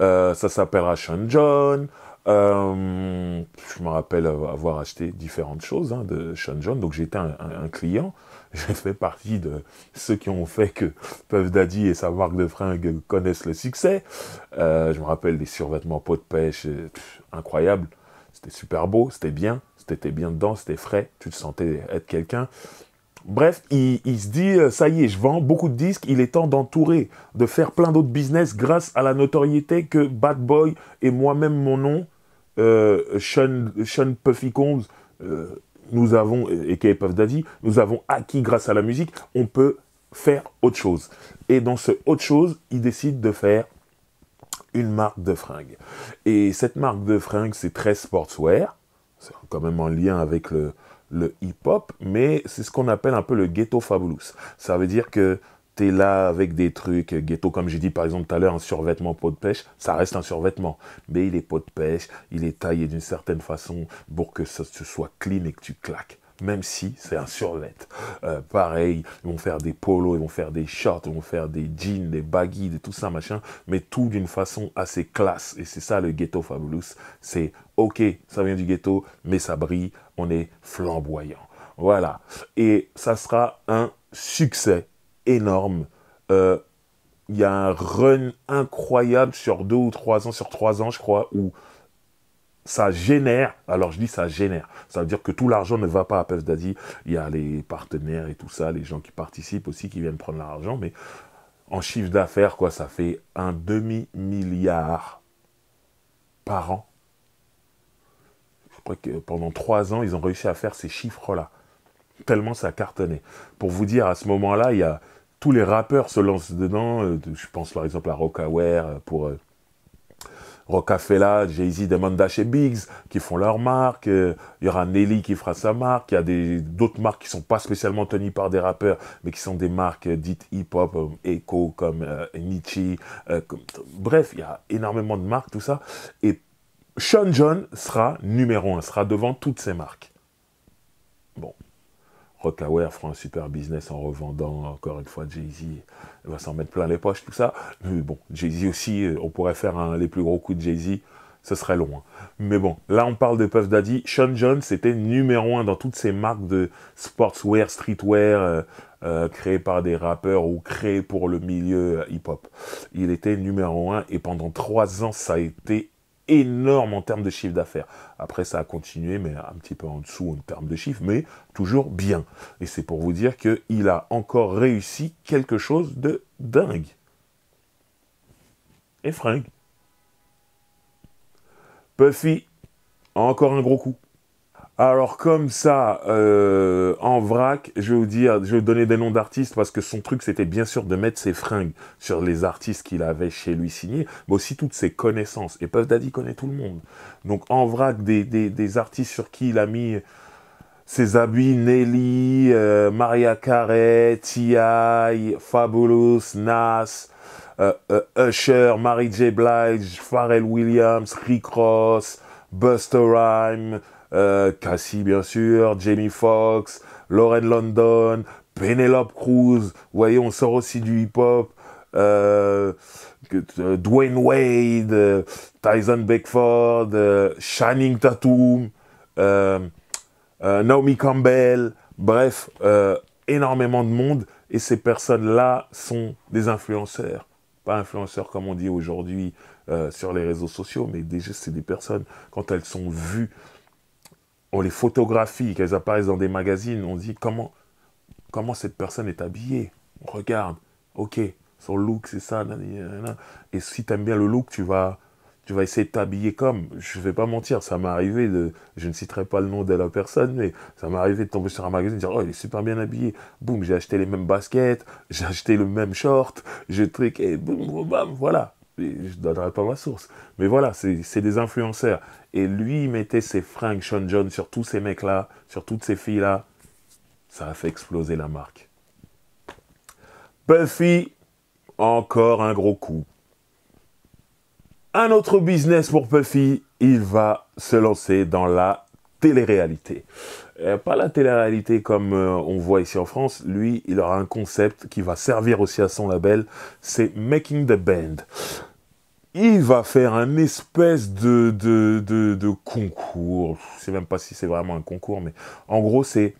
Euh, ça s'appellera Sean John. Euh, je me rappelle avoir acheté différentes choses hein, de Sean John, donc j'étais un, client. J'ai fait partie de ceux qui ont fait que Puff Daddy et sa marque de fringues connaissent le succès. Euh, je me rappelle des survêtements peau de pêche, incroyables, incroyable. C'était super beau, c'était bien, c'était bien dedans, c'était frais, tu te sentais être quelqu'un. Bref, il, se dit, euh, ça y est, je vends beaucoup de disques, il est temps d'entourer, de faire plein d'autres business grâce à la notoriété que Bad Boy et moi-même, mon nom, euh, Sean, Puffy Combs, euh, nous avons, et K. Puff Daddy, nous avons acquis grâce à la musique, on peut faire autre chose. Et dans ce autre chose, il décide de faire une marque de fringues. Et cette marque de fringues, c'est très sportswear, c'est quand même en lien avec le, le hip-hop, mais c'est ce qu'on appelle un peu le ghetto fabulous. Ça veut dire que tu es là avec des trucs ghetto, comme j'ai dit par exemple tout à l'heure, un survêtement pot de pêche, ça reste un survêtement. Mais il est pot de pêche, il est taillé d'une certaine façon pour que ça soit clean et que tu claques même si c'est un survêtement. Euh, pareil, ils vont faire des polos, ils vont faire des shorts, ils vont faire des jeans, des baggies de tout ça, machin, mais tout d'une façon assez classe. Et c'est ça le ghetto fabulous, c'est ok, ça vient du ghetto, mais ça brille, on est flamboyant. Voilà. Et ça sera un succès énorme. Il euh, y a un run incroyable sur deux ou trois ans, sur trois ans, je crois, où ça génère, alors je dis ça génère, ça veut dire que tout l'argent ne va pas à Puff Daddy, il y a les partenaires et tout ça, les gens qui participent aussi, qui viennent prendre l'argent, mais en chiffre d'affaires, quoi, ça fait un demi-milliard par an que pendant trois ans, ils ont réussi à faire ces chiffres-là. Tellement ça cartonnait. Pour vous dire, à ce moment-là, il y a tous les rappeurs se lancent dedans. Euh, je pense par exemple à Rocawear, euh, pour euh, Rocafella, Jay-Z, Demanda chez Biggs qui font leur marque. Il y aura Nelly qui fera sa marque. Il y a d'autres marques qui sont pas spécialement tenues par des rappeurs, mais qui sont des marques dites hip-hop, Echo, comme Nietzsche. Bref, il y a énormément de marques, tout ça. Et Sean John sera numéro un, sera devant toutes ces marques. Bon. Rockaware fera un super business en revendant, encore une fois, Jay-Z va s'en mettre plein les poches, tout ça. Mais bon, Jay-Z aussi, euh, on pourrait faire un, les plus gros coups de Jay-Z, ce serait loin. Hein. Mais bon, là, on parle de Puff Daddy. Sean John, c'était numéro un dans toutes ces marques de sportswear, streetwear, euh, euh créées par des rappeurs ou créées pour le milieu euh, hip-hop. Il était numéro un et pendant trois ans, ça a été énorme en termes de chiffre d'affaires. Après, ça a continué, mais un petit peu en dessous en termes de chiffre, mais toujours bien. Et c'est pour vous dire qu'il a encore réussi quelque chose de dingue. Et fringue. Puffy, encore un gros coup. Alors comme ça, euh, en vrac, je vais vous dire, je vais donner des noms d'artistes parce que son truc c'était bien sûr de mettre ses fringues sur les artistes qu'il avait chez lui signés, mais aussi toutes ses connaissances. Et Puff Daddy connaît tout le monde. Donc en vrac des, des, des artistes sur qui il a mis ses habits, Nelly, euh, Maria Carey, T.I., Fabulous, Nas, euh, Usher, Mary J. Blige, Pharrell Williams, Rick Ross, Buster Rhymes. Euh, Cassie bien sûr, Jamie Foxx, Lauren London, Penelope Cruz, vous voyez, on sort aussi du hip-hop, euh, euh, Dwayne Wade, Tyson Beckford, Shining Tatum, Naomi Campbell, bref, énormément de monde, et ces personnes-là sont des influenceurs. Pas influenceurs comme on dit aujourd'hui sur les réseaux sociaux, mais déjà c'est des personnes, quand elles sont vues, on oh, les photographie, qu'elles apparaissent dans des magazines, on dit comment, comment cette personne est habillée. On regarde, ok, son look, c'est ça. Et si tu aimes bien le look, tu vas, tu vas essayer de t'habiller comme. Je vais pas mentir, ça m'est arrivé de. Je ne citerai pas le nom de la personne, mais ça m'est arrivé de tomber sur un magazine et de dire Oh, il est super bien habillé. Boum, j'ai acheté les mêmes baskets, j'ai acheté le même short, j'ai triqué, et boum, boum, bam, voilà je donnerai pas ma source. Mais voilà, c'est des influenceurs. Et lui, il mettait ses fringues Sean John sur tous ces mecs-là, sur toutes ces filles-là. Ça a fait exploser la marque. Puffy, encore un gros coup. Un autre business pour Puffy, il va se lancer dans la télé-réalité. Euh, pas la télé-réalité comme euh, on voit ici en France. Lui, il aura un concept qui va servir aussi à son label. C'est Making the Band. Il va faire un espèce de, concours. Je ne sais même pas si c'est vraiment un concours, mais en gros, c'est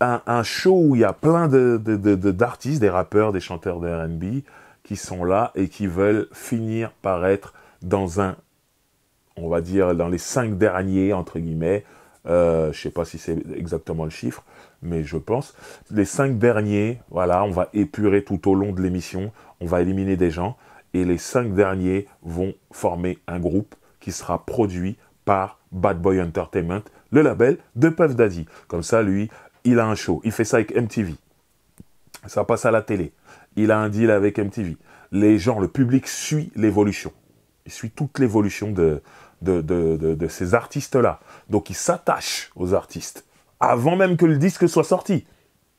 un, show où il y a plein d'artistes, des rappeurs, des chanteurs de RB qui sont là et qui veulent finir par être dans un, on va dire, dans les cinq derniers, entre guillemets, euh, je sais pas si c'est exactement le chiffre, mais je pense. Les cinq derniers, voilà, on va épurer tout au long de l'émission, on va éliminer des gens, et les cinq derniers vont former un groupe qui sera produit par Bad Boy Entertainment, le label de Puff Daddy. Comme ça, lui, il a un show. Il fait ça avec MTV. Ça passe à la télé. Il a un deal avec MTV. Les gens, le public suit l'évolution. Il suit toute l'évolution de, de, ces artistes-là. Donc ils s'attachent aux artistes avant même que le disque soit sorti.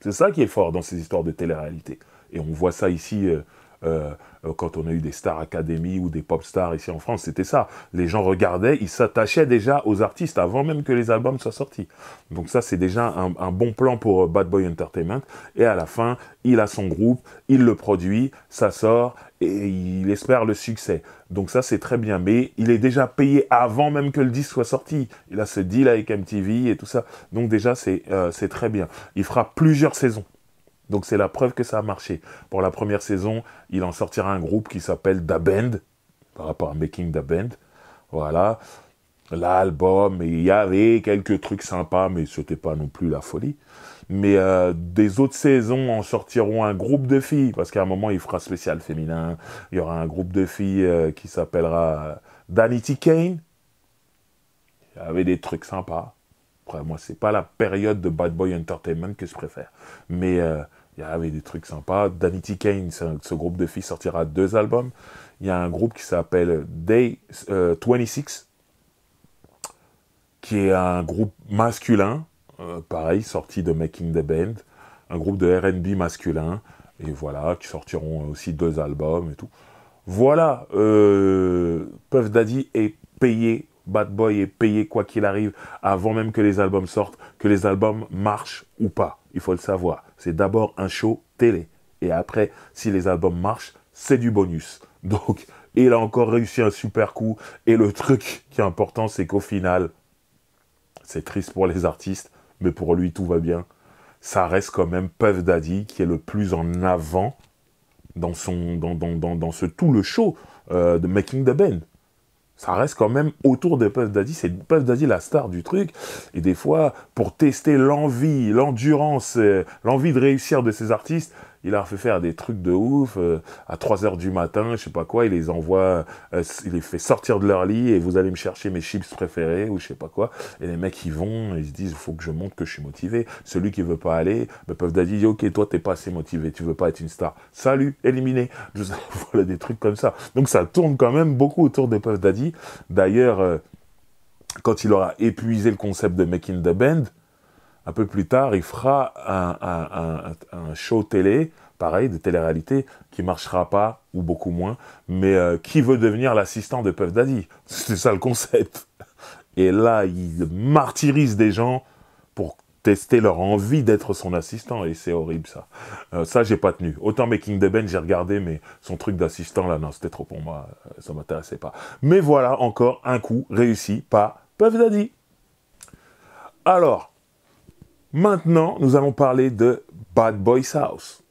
C'est ça qui est fort dans ces histoires de télé-réalité. Et on voit ça ici euh, euh, euh, quand on a eu des Star Academy ou des Pop Stars ici en France, c'était ça. Les gens regardaient, ils s'attachaient déjà aux artistes avant même que les albums soient sortis. Donc ça, c'est déjà un, bon plan pour euh, Bad Boy Entertainment. Et à la fin, il a son groupe, il le produit, ça sort et il espère le succès. Donc ça, c'est très bien. Mais il est déjà payé avant même que le disque soit sorti. Il a ce deal avec MTV et tout ça. Donc déjà, c'est très bien. Il fera plusieurs saisons. Donc c'est la preuve que ça a marché. Pour la première saison, il en sortira un groupe qui s'appelle Da Band, par rapport à Making Da Band. Voilà. L'album, il y avait quelques trucs sympas, mais ce n'était pas non plus la folie. Mais euh, des autres saisons en sortiront un groupe de filles, parce qu'à un moment, il fera spécial féminin. Il y aura un groupe de filles euh, qui s'appellera Danity Kane. Il y avait des trucs sympas. Après, moi, c'est pas la période de Bad Boy Entertainment que je préfère. Mais euh, il y avait des trucs sympas. Danity Kane, ce groupe de filles sortira deux albums. Il y a un groupe qui s'appelle Day 26, euh, qui est un groupe masculin, euh, pareil, sorti de Making the Band, un groupe de RB masculin, et voilà, qui sortiront aussi deux albums et tout. Voilà, euh, Puff Daddy est payé, Bad Boy est payé quoi qu'il arrive, avant même que les albums sortent, que les albums marchent ou pas, il faut le savoir c'est d'abord un show télé. Et après, si les albums marchent, c'est du bonus. Donc, il a encore réussi un super coup. Et le truc qui est important, c'est qu'au final, c'est triste pour les artistes, mais pour lui, tout va bien. Ça reste quand même Puff Daddy qui est le plus en avant dans, son, dans, dans, ce tout le show euh, de Making the Band. Ça reste quand même autour de Puff Daddy. C'est Puff Daddy la star du truc. Et des fois, pour tester l'envie, l'endurance, euh, l'envie de réussir de ces artistes, il leur fait faire des trucs de ouf euh, à 3 heures du matin, je sais pas quoi, il les envoie, euh, il les fait sortir de leur lit et vous allez me chercher mes chips préférés ou je sais pas quoi. Et les mecs ils vont, ils se disent il faut que je montre que je suis motivé. Celui qui veut pas aller, Puff bah, peuvent dit, ok toi t'es pas assez motivé, tu veux pas être une star. Salut, éliminé. voilà des trucs comme ça. Donc ça tourne quand même beaucoup autour des Puff Daddy. D'ailleurs, euh, quand il aura épuisé le concept de Making the Band, un peu plus tard, il fera un, show télé, pareil, de télé-réalité, qui marchera pas, ou beaucoup moins, mais euh, qui veut devenir l'assistant de Puff Daddy C'est ça le concept. Et là, il martyrise des gens pour tester leur envie d'être son assistant, et c'est horrible ça. Euh, ça, j'ai pas tenu. Autant Making the Ben, j'ai regardé, mais son truc d'assistant, là, non, c'était trop pour moi, euh, ça m'intéressait pas. Mais voilà, encore un coup réussi par Puff Daddy. Alors, Maintenant, nous allons parler de Bad Boy's House.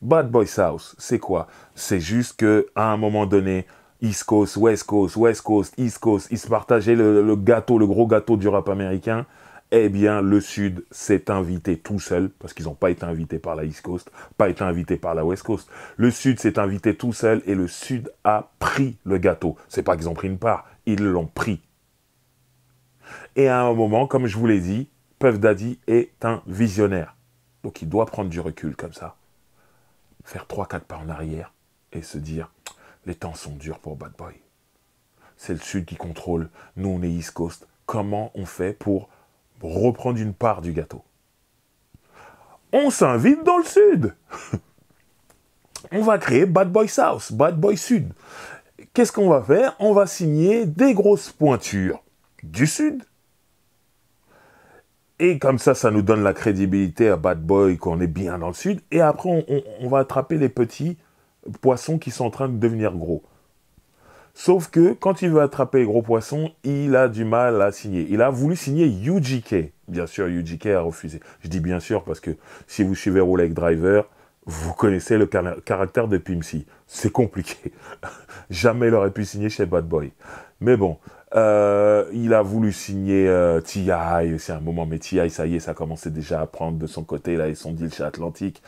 Bad Boy's House, c'est quoi C'est juste que à un moment donné, East Coast, West Coast, West Coast, East Coast, ils se partageaient le, gâteau, le gros gâteau du rap américain. Eh bien, le Sud s'est invité tout seul, parce qu'ils n'ont pas été invités par la East Coast, pas été invités par la West Coast. Le Sud s'est invité tout seul et le Sud a pris le gâteau. C'est pas qu'ils ont pris une part, ils l'ont pris. Et à un moment, comme je vous l'ai dit, Puff Daddy est un visionnaire. Donc il doit prendre du recul comme ça. Faire 3-4 pas en arrière et se dire les temps sont durs pour Bad Boy. C'est le Sud qui contrôle, nous on est East Coast. Comment on fait pour reprendre une part du gâteau On s'invite dans le Sud On va créer Bad Boy South, Bad Boy Sud. Qu'est-ce qu'on va faire On va signer des grosses pointures du Sud et comme ça, ça nous donne la crédibilité à Bad Boy qu'on est bien dans le sud. Et après, on, va attraper les petits poissons qui sont en train de devenir gros. Sauf que quand il veut attraper les gros poissons, il a du mal à signer. Il a voulu signer UGK. Bien sûr, UGK a refusé. Je dis bien sûr parce que si vous suivez Rolex Driver, vous connaissez le caractère de Pimsy. C'est compliqué. Jamais il aurait pu signer chez Bad Boy. Mais bon, euh, il a voulu signer euh, T.I., c'est un moment, mais T.I., ça y est, ça commençait déjà à prendre de son côté, là, et son deal chez Atlantique.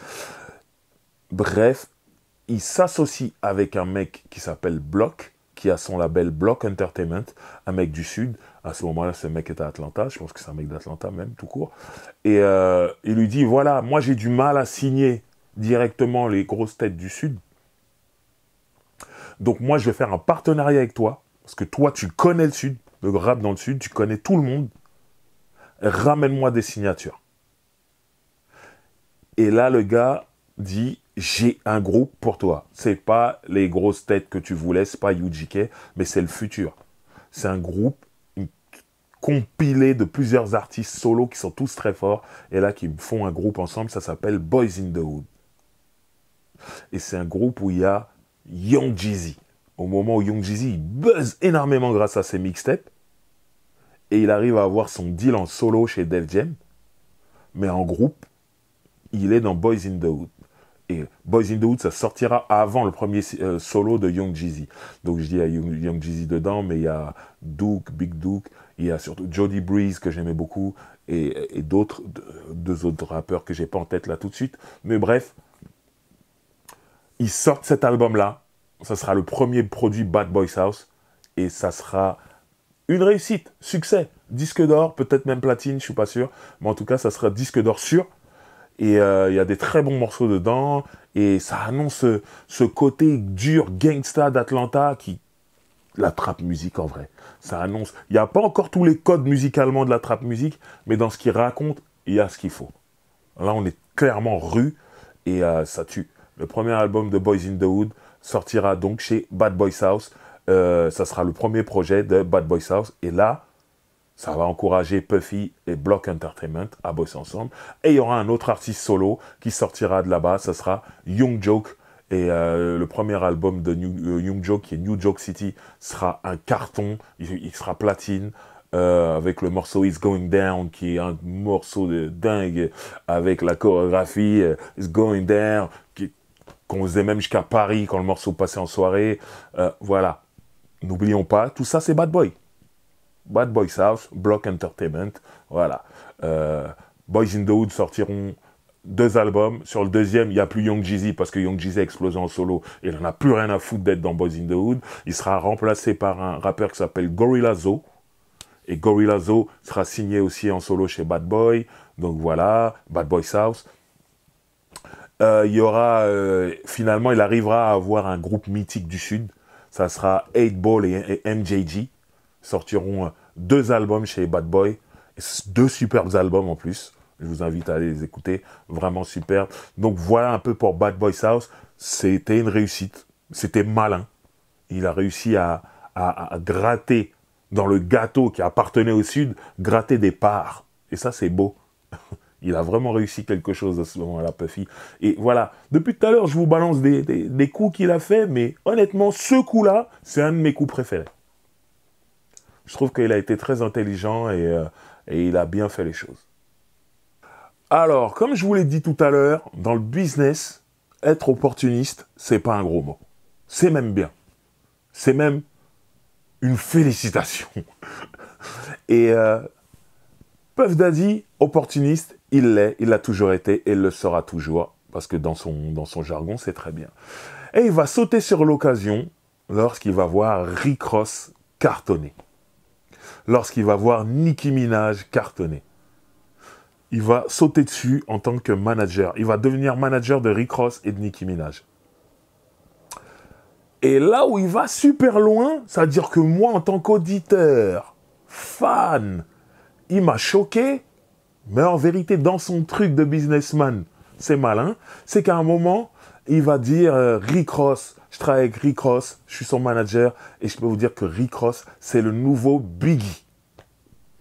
Bref, il s'associe avec un mec qui s'appelle Block, qui a son label Block Entertainment, un mec du Sud. À ce moment-là, ce mec est à Atlanta, je pense que c'est un mec d'Atlanta même, tout court. Et euh, il lui dit, voilà, moi j'ai du mal à signer directement les grosses têtes du Sud. Donc moi, je vais faire un partenariat avec toi parce que toi, tu connais le Sud, le rap dans le Sud, tu connais tout le monde. Ramène-moi des signatures. Et là, le gars dit J'ai un groupe pour toi. C'est pas les grosses têtes que tu voulais, n'est pas UGK, mais c'est le futur. C'est un groupe compilé de plusieurs artistes solos qui sont tous très forts et là qui font un groupe ensemble. Ça s'appelle Boys in the Hood. Et c'est un groupe où il y a Young Jeezy au moment où Young Jeezy buzz énormément grâce à ses mixtapes et il arrive à avoir son deal en solo chez Def Jam, mais en groupe, il est dans Boys in the Hood. Et Boys in the Hood, ça sortira avant le premier euh, solo de Young Jeezy. Donc je dis à Young, Young Jeezy dedans, mais il y a Duke, Big Duke, il y a surtout Jody Breeze que j'aimais beaucoup, et, d'autres, deux autres rappeurs que j'ai pas en tête là tout de suite. Mais bref, ils sortent cet album-là, ça sera le premier produit Bad Boys House et ça sera une réussite, succès, disque d'or, peut-être même platine, je suis pas sûr, mais en tout cas ça sera disque d'or sûr. Et euh, il y a des très bons morceaux dedans et ça annonce ce, côté dur gangsta d'Atlanta qui la trappe musique en vrai. Ça annonce, il n'y a pas encore tous les codes musicalement de la trappe musique, mais dans ce qu'il raconte, il y a ce qu'il faut. Là, on est clairement rue et euh, ça tue. Le premier album de Boys in the Wood sortira donc chez Bad Boy's House. Euh, ça sera le premier projet de Bad Boy's House. Et là, ça va encourager Puffy et Block Entertainment à bosser ensemble. Et il y aura un autre artiste solo qui sortira de là-bas. Ça sera Young Joke. Et euh, le premier album de euh, Young Joke, qui est New Joke City, sera un carton. Il, sera platine. avec le morceau It's Going Down, qui est un morceau de dingue, avec la chorégraphie It's Going Down, qui qu'on faisait même jusqu'à Paris quand le morceau passait en soirée. Euh, voilà. N'oublions pas, tout ça c'est Bad Boy. Bad Boy House, Block Entertainment. Voilà. Euh, Boys in the Hood sortiront deux albums. Sur le deuxième, il n'y a plus Young Jeezy parce que Young Jeezy a explosé en solo et il n'en a plus rien à foutre d'être dans Boys in the Hood. Il sera remplacé par un rappeur qui s'appelle Gorilla Zoe. Et Gorilla Zoe sera signé aussi en solo chez Bad Boy. Donc voilà, Bad Boy House. Euh, il y aura, euh, finalement, il arrivera à avoir un groupe mythique du Sud. Ça sera 8 Ball et, MJG. Sortiront euh, deux albums chez Bad Boy. Deux superbes albums en plus. Je vous invite à les écouter. Vraiment superbes. Donc voilà un peu pour Bad Boy House. C'était une réussite. C'était malin. Il a réussi à gratter dans le gâteau qui appartenait au Sud, gratter des parts. Et ça, c'est beau. Il a vraiment réussi quelque chose à ce moment-là, Puffy. Et voilà, depuis tout à l'heure, je vous balance des, coups qu'il a fait, mais honnêtement, ce coup-là, c'est un de mes coups préférés. Je trouve qu'il a été très intelligent euh, et, il a bien fait les choses. Alors, comme je vous l'ai dit tout à l'heure, dans le business, être opportuniste, c'est pas un gros mot. C'est même bien. C'est même une félicitation. Et euh, Puff Daddy, opportuniste, il l'est, il l'a toujours été et il le sera toujours, parce que dans son, dans son jargon, c'est très bien. Et il va sauter sur l'occasion lorsqu'il va voir Rick Ross cartonner, lorsqu'il va voir Nicki Minaj cartonner. Il va sauter dessus en tant que manager. Il va devenir manager de Rick Ross et de Nicki Minaj. Et là où il va super loin, c'est-à-dire que moi, en tant qu'auditeur, fan, il m'a choqué, mais en vérité, dans son truc de businessman, c'est malin, c'est qu'à un moment, il va dire euh, Rick Ross, je travaille avec Rick Ross, je suis son manager, et je peux vous dire que Rick Ross, c'est le nouveau Biggie.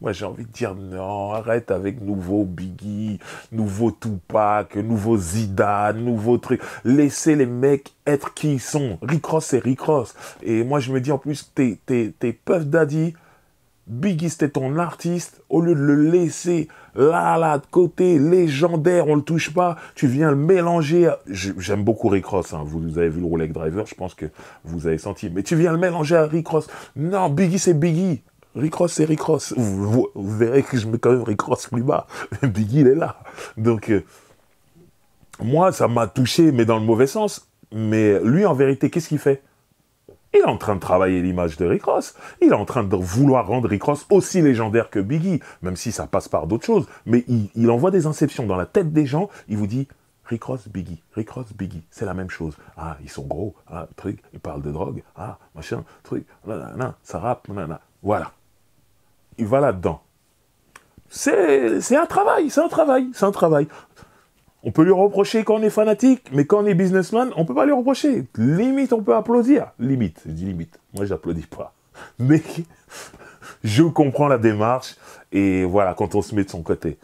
Moi, j'ai envie de dire non, arrête avec nouveau Biggie, nouveau Tupac, nouveau Zida nouveau truc. Laissez les mecs être qui ils sont. Rick Ross, c'est Rick Ross. Et moi, je me dis en plus, t'es, t'es, t'es Puff Daddy, Biggie, c'était ton artiste, au lieu de le laisser là, là, de côté, légendaire, on le touche pas, tu viens le mélanger. J'aime beaucoup Rick Ross, hein. vous avez vu le Rolex Driver, je pense que vous avez senti, mais tu viens le mélanger à Rick Ross. Non, Biggie c'est Biggie, Rick Ross c'est Rick Ross. Vous, verrez que je mets quand même Rick Ross plus bas, Biggie il est là. Donc, euh, moi ça m'a touché, mais dans le mauvais sens. Mais lui en vérité, qu'est-ce qu'il fait il est en train de travailler l'image de Rick Ross. Il est en train de vouloir rendre Rick Ross aussi légendaire que Biggie, même si ça passe par d'autres choses. Mais il, envoie des inceptions dans la tête des gens. Il vous dit Rick Ross, Biggie, Rick Ross, Biggie, c'est la même chose. Ah, ils sont gros, ah, truc, ils parlent de drogue, ah, machin, truc, ça rappe, Voilà. Il va là-dedans. C'est un travail, c'est un travail, c'est un travail. On peut lui reprocher quand on est fanatique, mais quand on est businessman, on peut pas lui reprocher. Limite, on peut applaudir. Limite, je dis limite. Moi, j'applaudis pas. Mais je comprends la démarche et voilà, quand on se met de son côté.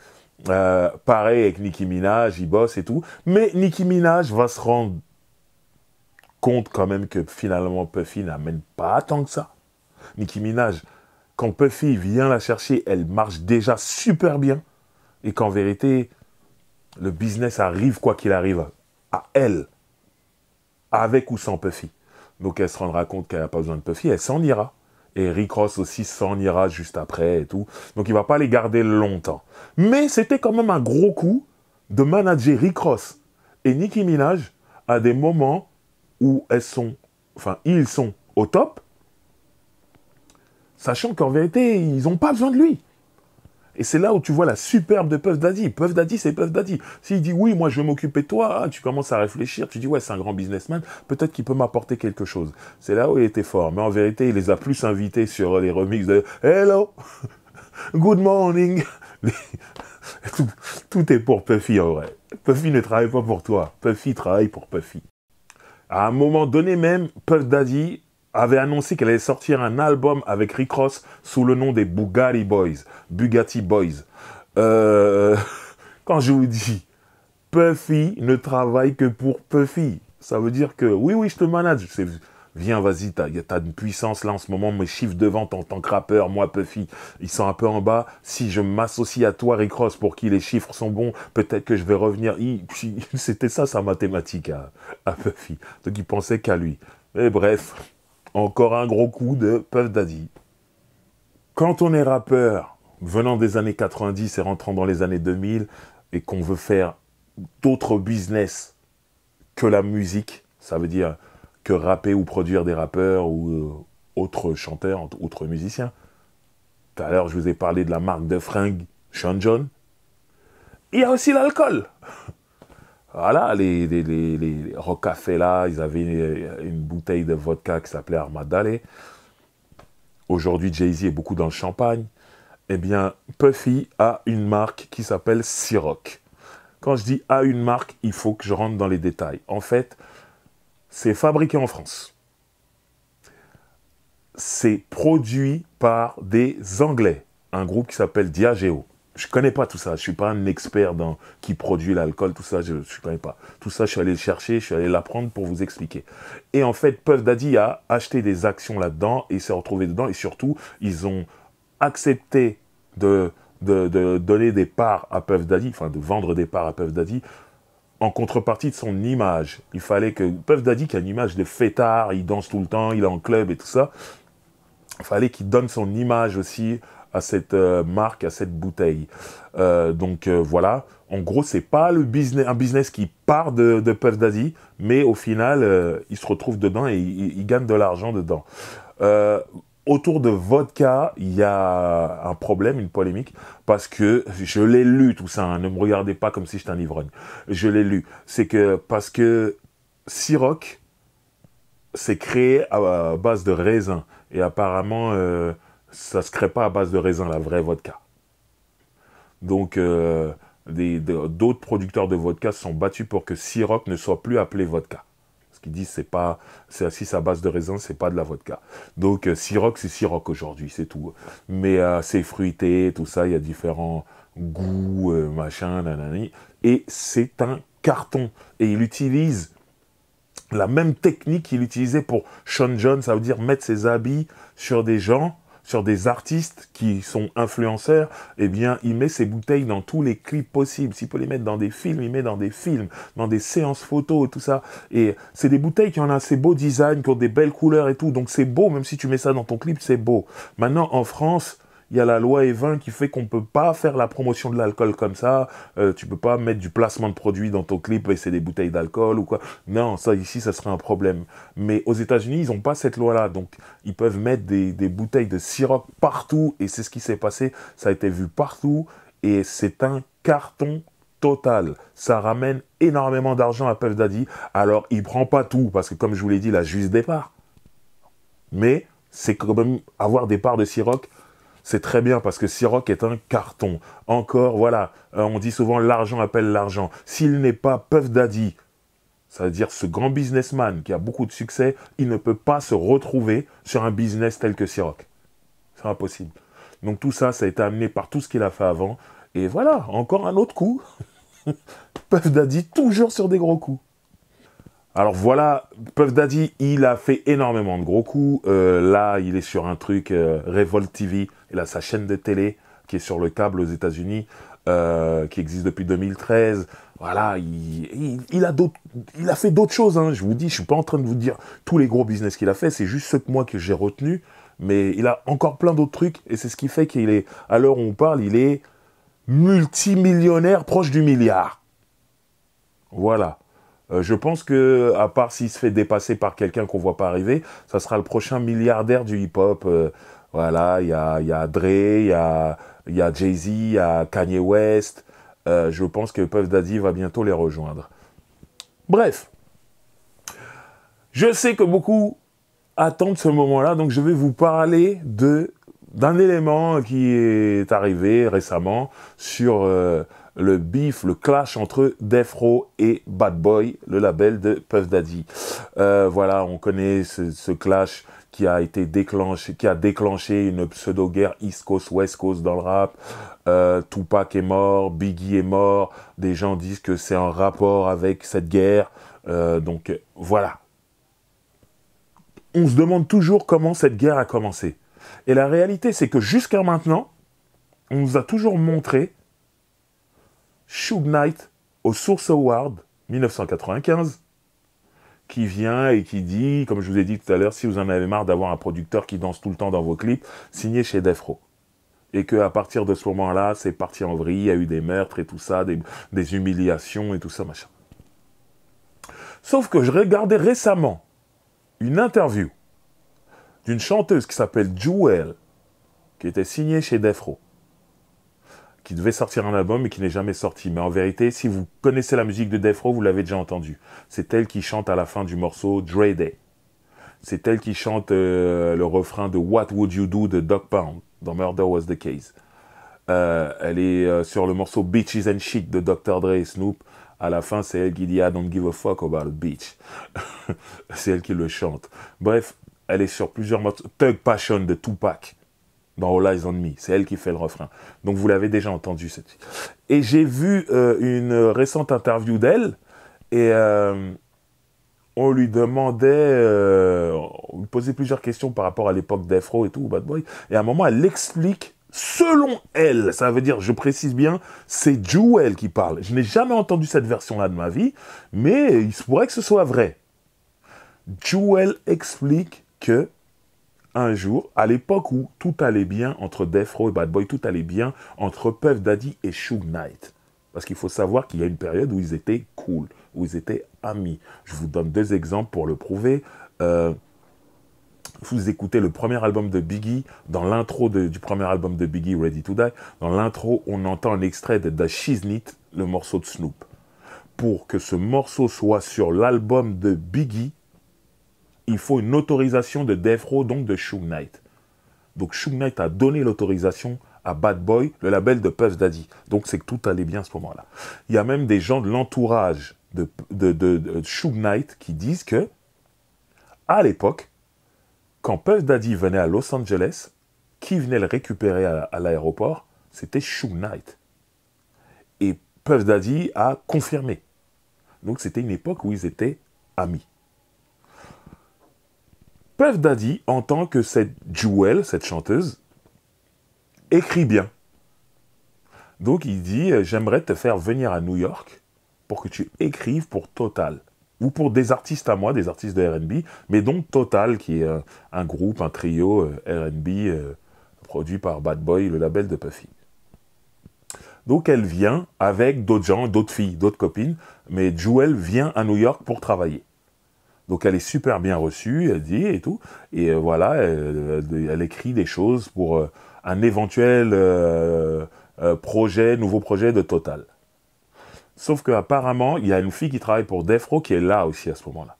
Euh, pareil avec Nicki Minaj, il bosse et tout. Mais Nicki Minaj va se rendre compte quand même que finalement Puffy n'amène pas tant que ça. Nicki Minaj, quand Puffy vient la chercher, elle marche déjà super bien. Et qu'en vérité, le business arrive quoi qu'il arrive à elle, avec ou sans Puffy. Donc elle se rendra compte qu'elle n'a pas besoin de Puffy, elle s'en ira. Et Rick Ross aussi s'en ira juste après et tout. Donc il va pas les garder longtemps. Mais c'était quand même un gros coup de manager Rick Ross et Nicki Minaj à des moments où elles sont, enfin ils sont au top, sachant qu'en vérité ils n'ont pas besoin de lui. Et c'est là où tu vois la superbe de Puff Daddy. Puff Daddy, c'est Puff Daddy. S'il dit oui, moi je vais m'occuper de toi, ah, tu commences à réfléchir, tu dis ouais, c'est un grand businessman, peut-être qu'il peut, m'apporter quelque chose. C'est là où il était fort. Mais en vérité, il les a plus invités sur les remixes de Hello, Good Morning. tout, tout, est pour Puffy en vrai. Puffy ne travaille pas pour toi. Puffy travaille pour Puffy. À un moment donné même, Puff Daddy avait annoncé qu'elle allait sortir un album avec Rick Ross sous le nom des Bugatti Boys. Bugatti Boys. Euh, quand je vous dis, Puffy ne travaille que pour Puffy. Ça veut dire que, oui, oui, je te manage. Viens, vas-y, t'as as une puissance là en ce moment, mes chiffres de vente en tant que rappeur, moi Puffy, ils sont un peu en bas. Si je m'associe à toi, Rick Ross, pour qui les chiffres sont bons, peut-être que je vais revenir. C'était ça sa mathématique à, à Puffy. Donc il pensait qu'à lui. Et bref, encore un gros coup de Puff Daddy. Quand on est rappeur, venant des années 90 et rentrant dans les années 2000, et qu'on veut faire d'autres business que la musique, ça veut dire que rapper ou produire des rappeurs ou euh, autres chanteurs, autres musiciens. Tout à l'heure, je vous ai parlé de la marque de fringues Sean John. Il y a aussi l'alcool. Voilà, les, les, les, ils avaient euh, une, bouteille de vodka qui s'appelait Armadale. Aujourd'hui, Jay-Z est beaucoup dans le champagne. Eh bien, Puffy a une marque qui s'appelle Siroc. Quand je dis a une marque, il faut que je rentre dans les détails. En fait, c'est fabriqué en France. C'est produit par des Anglais, un groupe qui s'appelle Diageo je connais pas tout ça. Je suis pas un expert dans qui produit l'alcool, tout ça. Je, ne connais pas. Tout ça, je suis allé le chercher, je suis allé l'apprendre pour vous expliquer. Et en fait, Puff Daddy a acheté des actions là-dedans et s'est retrouvé dedans. Et surtout, ils ont accepté de, donner des parts à Puff Daddy, enfin de vendre des parts à Puff Daddy en contrepartie de son image. Il fallait que Puff Daddy qui a une image de fêtard, il danse tout le temps, il est en club et tout ça. Il fallait qu'il donne son image aussi à cette euh, marque, à cette bouteille. Euh, donc euh, voilà, en gros, c'est pas le business, un business qui part de, de Puff mais au final, il se retrouve dedans et il, gagne de l'argent dedans. autour de vodka, il y a un problème, une polémique, parce que je l'ai lu tout ça. Hein. ne me regardez pas comme si j'étais un ivrogne. Je l'ai lu. C'est que parce que Siroc, s'est créé à base de raisin. Et apparemment, ça se crée pas à base de raisin, la vraie vodka. Donc, euh, d'autres producteurs de vodka se sont battus pour que Siroc ne soit plus appelé vodka. Ce qu'ils disent c'est pas, c'est assis à base de raisin, c'est pas de la vodka. Donc Siroc, euh, c'est Siroc aujourd'hui, c'est tout. Mais euh, c'est fruité, tout ça, il y a différents goûts, machin, nanani. Et c'est un carton. Et il utilise la même technique qu'il utilisait pour Sean John, ça veut dire mettre ses habits sur des gens sur des artistes qui sont influenceurs, eh bien, il met ses bouteilles dans tous les clips possibles. S'il peut les mettre dans des films, il met dans des films, dans des séances photos et tout ça. Et c'est des bouteilles qui ont un assez beau design, qui ont des belles couleurs et tout. Donc c'est beau, même si tu mets ça dans ton clip, c'est beau. Maintenant, en France, il y a la loi E20 qui fait qu'on ne peut pas faire la promotion de l'alcool comme ça. Euh, tu peux pas mettre du placement de produit dans ton clip et c'est des bouteilles d'alcool ou quoi. Non, ça ici, ça serait un problème. Mais aux États-Unis, ils n'ont pas cette loi-là, donc ils peuvent mettre des, bouteilles de sirop partout et c'est ce qui s'est passé. Ça a été vu partout et c'est un carton total. Ça ramène énormément d'argent à Puff Daddy. Alors, il prend pas tout parce que, comme je vous l'ai dit, la juste départ. Mais c'est quand même avoir des parts de Siroc c'est très bien parce que Siroc est un carton. Encore, voilà, euh, on dit souvent l'argent appelle l'argent. S'il n'est pas Puff Daddy, c'est-à-dire ce grand businessman qui a beaucoup de succès, il ne peut pas se retrouver sur un business tel que Siroc. C'est impossible. Donc tout ça, ça a été amené par tout ce qu'il a fait avant. Et voilà, encore un autre coup. Puff Daddy, toujours sur des gros coups. Alors voilà, Puff Daddy, il a fait énormément de gros coups. Euh, là, il est sur un truc euh, Revolt TV il a sa chaîne de télé qui est sur le câble aux États-Unis, euh, qui existe depuis 2013. Voilà, il, a, fait d'autres choses. Hein. Je vous dis, je suis pas en train de vous dire tous les gros business qu'il a fait. C'est juste ceux que moi que j'ai retenu. Mais il a encore plein d'autres trucs et c'est ce qui fait qu'il est, à l'heure où on parle, il est multimillionnaire proche du milliard. Voilà. Euh, je pense que, à part s'il se fait dépasser par quelqu'un qu'on ne voit pas arriver, ça sera le prochain milliardaire du hip-hop. Euh, voilà, il y a, Dre, il y a, Jay-Z, il y a Kanye West. Euh, je pense que Puff Daddy va bientôt les rejoindre. Bref, je sais que beaucoup attendent ce moment-là, donc je vais vous parler de d'un élément qui est arrivé récemment sur euh, le beef, le clash entre Defro et Bad Boy, le label de Puff Daddy. Euh, voilà, on connaît ce clash qui a été déclenché, qui a déclenché une pseudo-guerre East Coast, West Coast dans le rap. Euh, Tupac est mort, Biggie est mort. Des gens disent que c'est en rapport avec cette guerre. Euh, donc voilà. On se demande toujours comment cette guerre a commencé. Et la réalité, c'est que jusqu'à maintenant, on nous a toujours montré Shoe Knight au Source Award 1995 qui vient et qui dit, comme je vous ai dit tout à l'heure, si vous en avez marre d'avoir un producteur qui danse tout le temps dans vos clips, signé chez Defro. Et que à partir de ce moment-là, c'est parti en vrille, il y a eu des meurtres et tout ça, des, des humiliations et tout ça, machin. Sauf que je regardais récemment une interview d'une chanteuse qui s'appelle Jewel, qui était signée chez Defro qui devait sortir un album et qui n'est jamais sorti. Mais en vérité, si vous connaissez la musique de Defro, vous l'avez déjà entendu. C'est elle qui chante à la fin du morceau Dre Day. C'est elle qui chante euh, le refrain de What Would You Do de Doc Pound dans Murder Was the Case. Euh, elle est euh, sur le morceau Beaches and Shit de Dr. Dre Snoop. À la fin, c'est elle qui dit I don't give a fuck about beach. c'est elle qui le chante. Bref, elle est sur plusieurs morceaux. Thug Passion de Tupac dans bah, All oh Eyes on Me. C'est elle qui fait le refrain. Donc vous l'avez déjà entendu. Cette... Et j'ai vu euh, une récente interview d'elle et euh, on lui demandait, euh, on lui posait plusieurs questions par rapport à l'époque Defro et tout, Bad Boy. Et à un moment, elle explique, selon elle, ça veut dire, je précise bien, c'est Jewel qui parle. Je n'ai jamais entendu cette version-là de ma vie, mais il se pourrait que ce soit vrai. Jewel explique que un jour, à l'époque où tout allait bien entre Death et Bad Boy, tout allait bien entre Puff Daddy et Shug Knight. Parce qu'il faut savoir qu'il y a une période où ils étaient cool, où ils étaient amis. Je vous donne deux exemples pour le prouver. Euh, vous écoutez le premier album de Biggie, dans l'intro du premier album de Biggie, Ready to Die, dans l'intro, on entend un extrait de The Shiznit, le morceau de Snoop. Pour que ce morceau soit sur l'album de Biggie, il faut une autorisation de Defro, donc de Shug Knight. Donc Shug Knight a donné l'autorisation à Bad Boy, le label de Puff Daddy. Donc c'est que tout allait bien à ce moment-là. Il y a même des gens de l'entourage de, de, Shug Knight qui disent que, à l'époque, quand Puff Daddy venait à Los Angeles, qui venait le récupérer à, l'aéroport C'était Shug Knight. Et Puff Daddy a confirmé. Donc c'était une époque où ils étaient amis. Puff Daddy tant que cette Jewel, cette chanteuse, écrit bien. Donc il dit euh, J'aimerais te faire venir à New York pour que tu écrives pour Total. Ou pour des artistes à moi, des artistes de RB, mais donc Total, qui est euh, un, groupe, un trio euh, RB produit par Bad Boy, le label de Puffy. Donc elle vient avec d'autres gens, d'autres filles, d'autres copines, mais Jewel vient à New York pour travailler. Donc elle est super bien reçue, elle dit et tout. Et euh, voilà, euh, elle, écrit des choses pour euh, un éventuel projet, nouveau projet de Total. Sauf qu'apparemment, il y a une fille qui travaille pour Defro qui est là aussi à ce moment-là.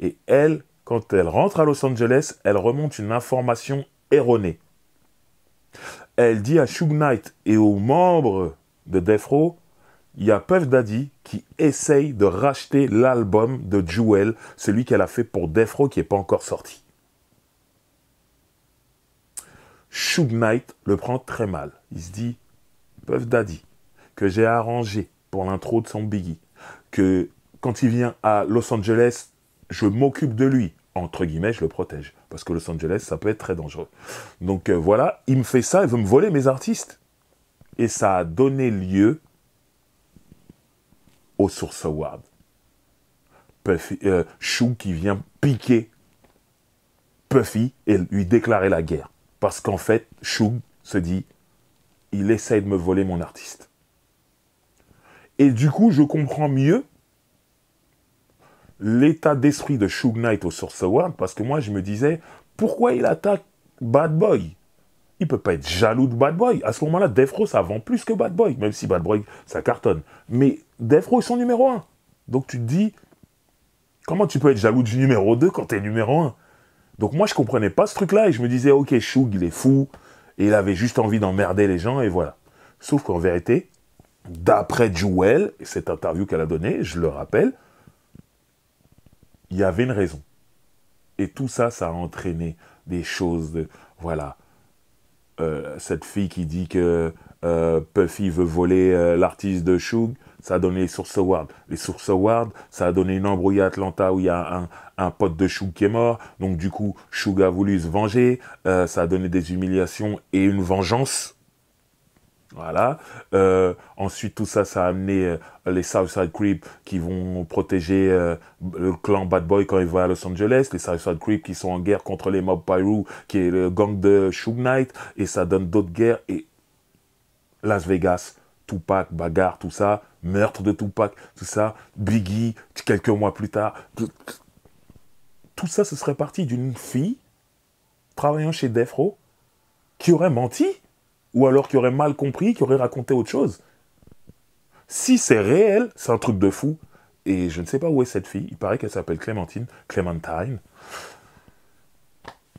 Et elle, quand elle rentre à Los Angeles, elle remonte une information erronée. Elle dit à Shug Knight et aux membres de Defro, il y a Puff Daddy qui essaye de racheter l'album de Jewel, celui qu'elle a fait pour Defro qui n'est pas encore sorti. Shug Knight le prend très mal. Il se dit Puff Daddy, que j'ai arrangé pour l'intro de son Biggie, que quand il vient à Los Angeles, je m'occupe de lui. Entre guillemets, je le protège. Parce que Los Angeles, ça peut être très dangereux. Donc euh, voilà, il me fait ça, il veut me voler mes artistes. Et ça a donné lieu au Source Award. Puffy, Chou euh, qui vient piquer Puffy et lui déclarer la guerre. Parce qu'en fait, Chou se dit, il essaie de me voler mon artiste. Et du coup, je comprends mieux l'état d'esprit de Shug Knight au Source Award, parce que moi, je me disais, pourquoi il attaque Bad Boy il ne peut pas être jaloux de Bad Boy. À ce moment-là, Defro, ça vend plus que Bad Boy, même si Bad Boy, ça cartonne. Mais Defro, ils sont numéro 1. Donc tu te dis, comment tu peux être jaloux du numéro 2 quand tu es numéro 1 Donc moi, je ne comprenais pas ce truc-là et je me disais, ok, Shug, il est fou, et il avait juste envie d'emmerder les gens, et voilà. Sauf qu'en vérité, d'après Jewel, cette interview qu'elle a donnée, je le rappelle, il y avait une raison. Et tout ça, ça a entraîné des choses de, voilà, euh, cette fille qui dit que euh, Puffy veut voler euh, l'artiste de Shug, ça a donné les sources Awards. Les sources Awards, ça a donné une embrouille à Atlanta où il y a un, un pote de Shug qui est mort. Donc du coup, Shug a voulu se venger. ça a donné des humiliations et une vengeance. Voilà. Euh, ensuite, tout ça, ça a amené euh, les Southside Creep qui vont protéger euh, le clan Bad Boy quand ils vont à Los Angeles. Les Southside Creep qui sont en guerre contre les Mob Pyro, qui est le gang de Shug Knight. Et ça donne d'autres guerres. Et Las Vegas, Tupac, bagarre, tout ça. Meurtre de Tupac, tout ça. Biggie, quelques mois plus tard. Tout ça, ce serait parti d'une fille travaillant chez Defro qui aurait menti ou alors qui aurait mal compris, qui aurait raconté autre chose. Si c'est réel, c'est un truc de fou. Et je ne sais pas où est cette fille. Il paraît qu'elle s'appelle Clémentine. Clémentine.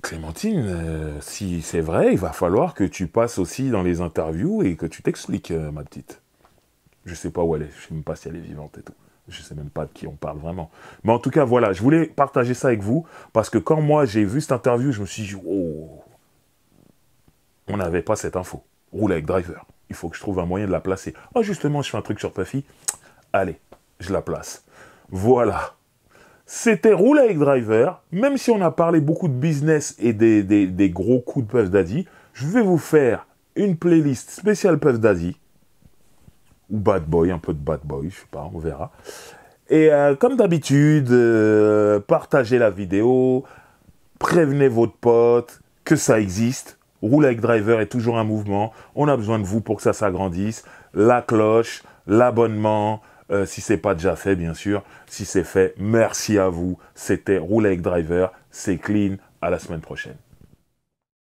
Clémentine, euh, si c'est vrai, il va falloir que tu passes aussi dans les interviews et que tu t'expliques, euh, ma petite. Je ne sais pas où elle est. Je ne sais même pas si elle est vivante et tout. Je ne sais même pas de qui on parle vraiment. Mais en tout cas, voilà, je voulais partager ça avec vous parce que quand moi j'ai vu cette interview, je me suis dit, oh, on n'avait pas cette info. Roule avec driver. Il faut que je trouve un moyen de la placer. Ah, justement, je fais un truc sur Puffy. Allez, je la place. Voilà. C'était Roule avec driver. Même si on a parlé beaucoup de business et des, gros coups de Puff Daddy, je vais vous faire une playlist spéciale Puff Daddy. Ou Bad Boy, un peu de Bad Boy, je sais pas, on verra. Et euh, comme d'habitude, euh, partagez la vidéo, prévenez votre pote que ça existe Roule avec Driver est toujours un mouvement. On a besoin de vous pour que ça s'agrandisse. La cloche, l'abonnement, si euh, si c'est pas déjà fait, bien sûr. Si c'est fait, merci à vous. C'était Roule avec Driver. C'est clean. À la semaine prochaine.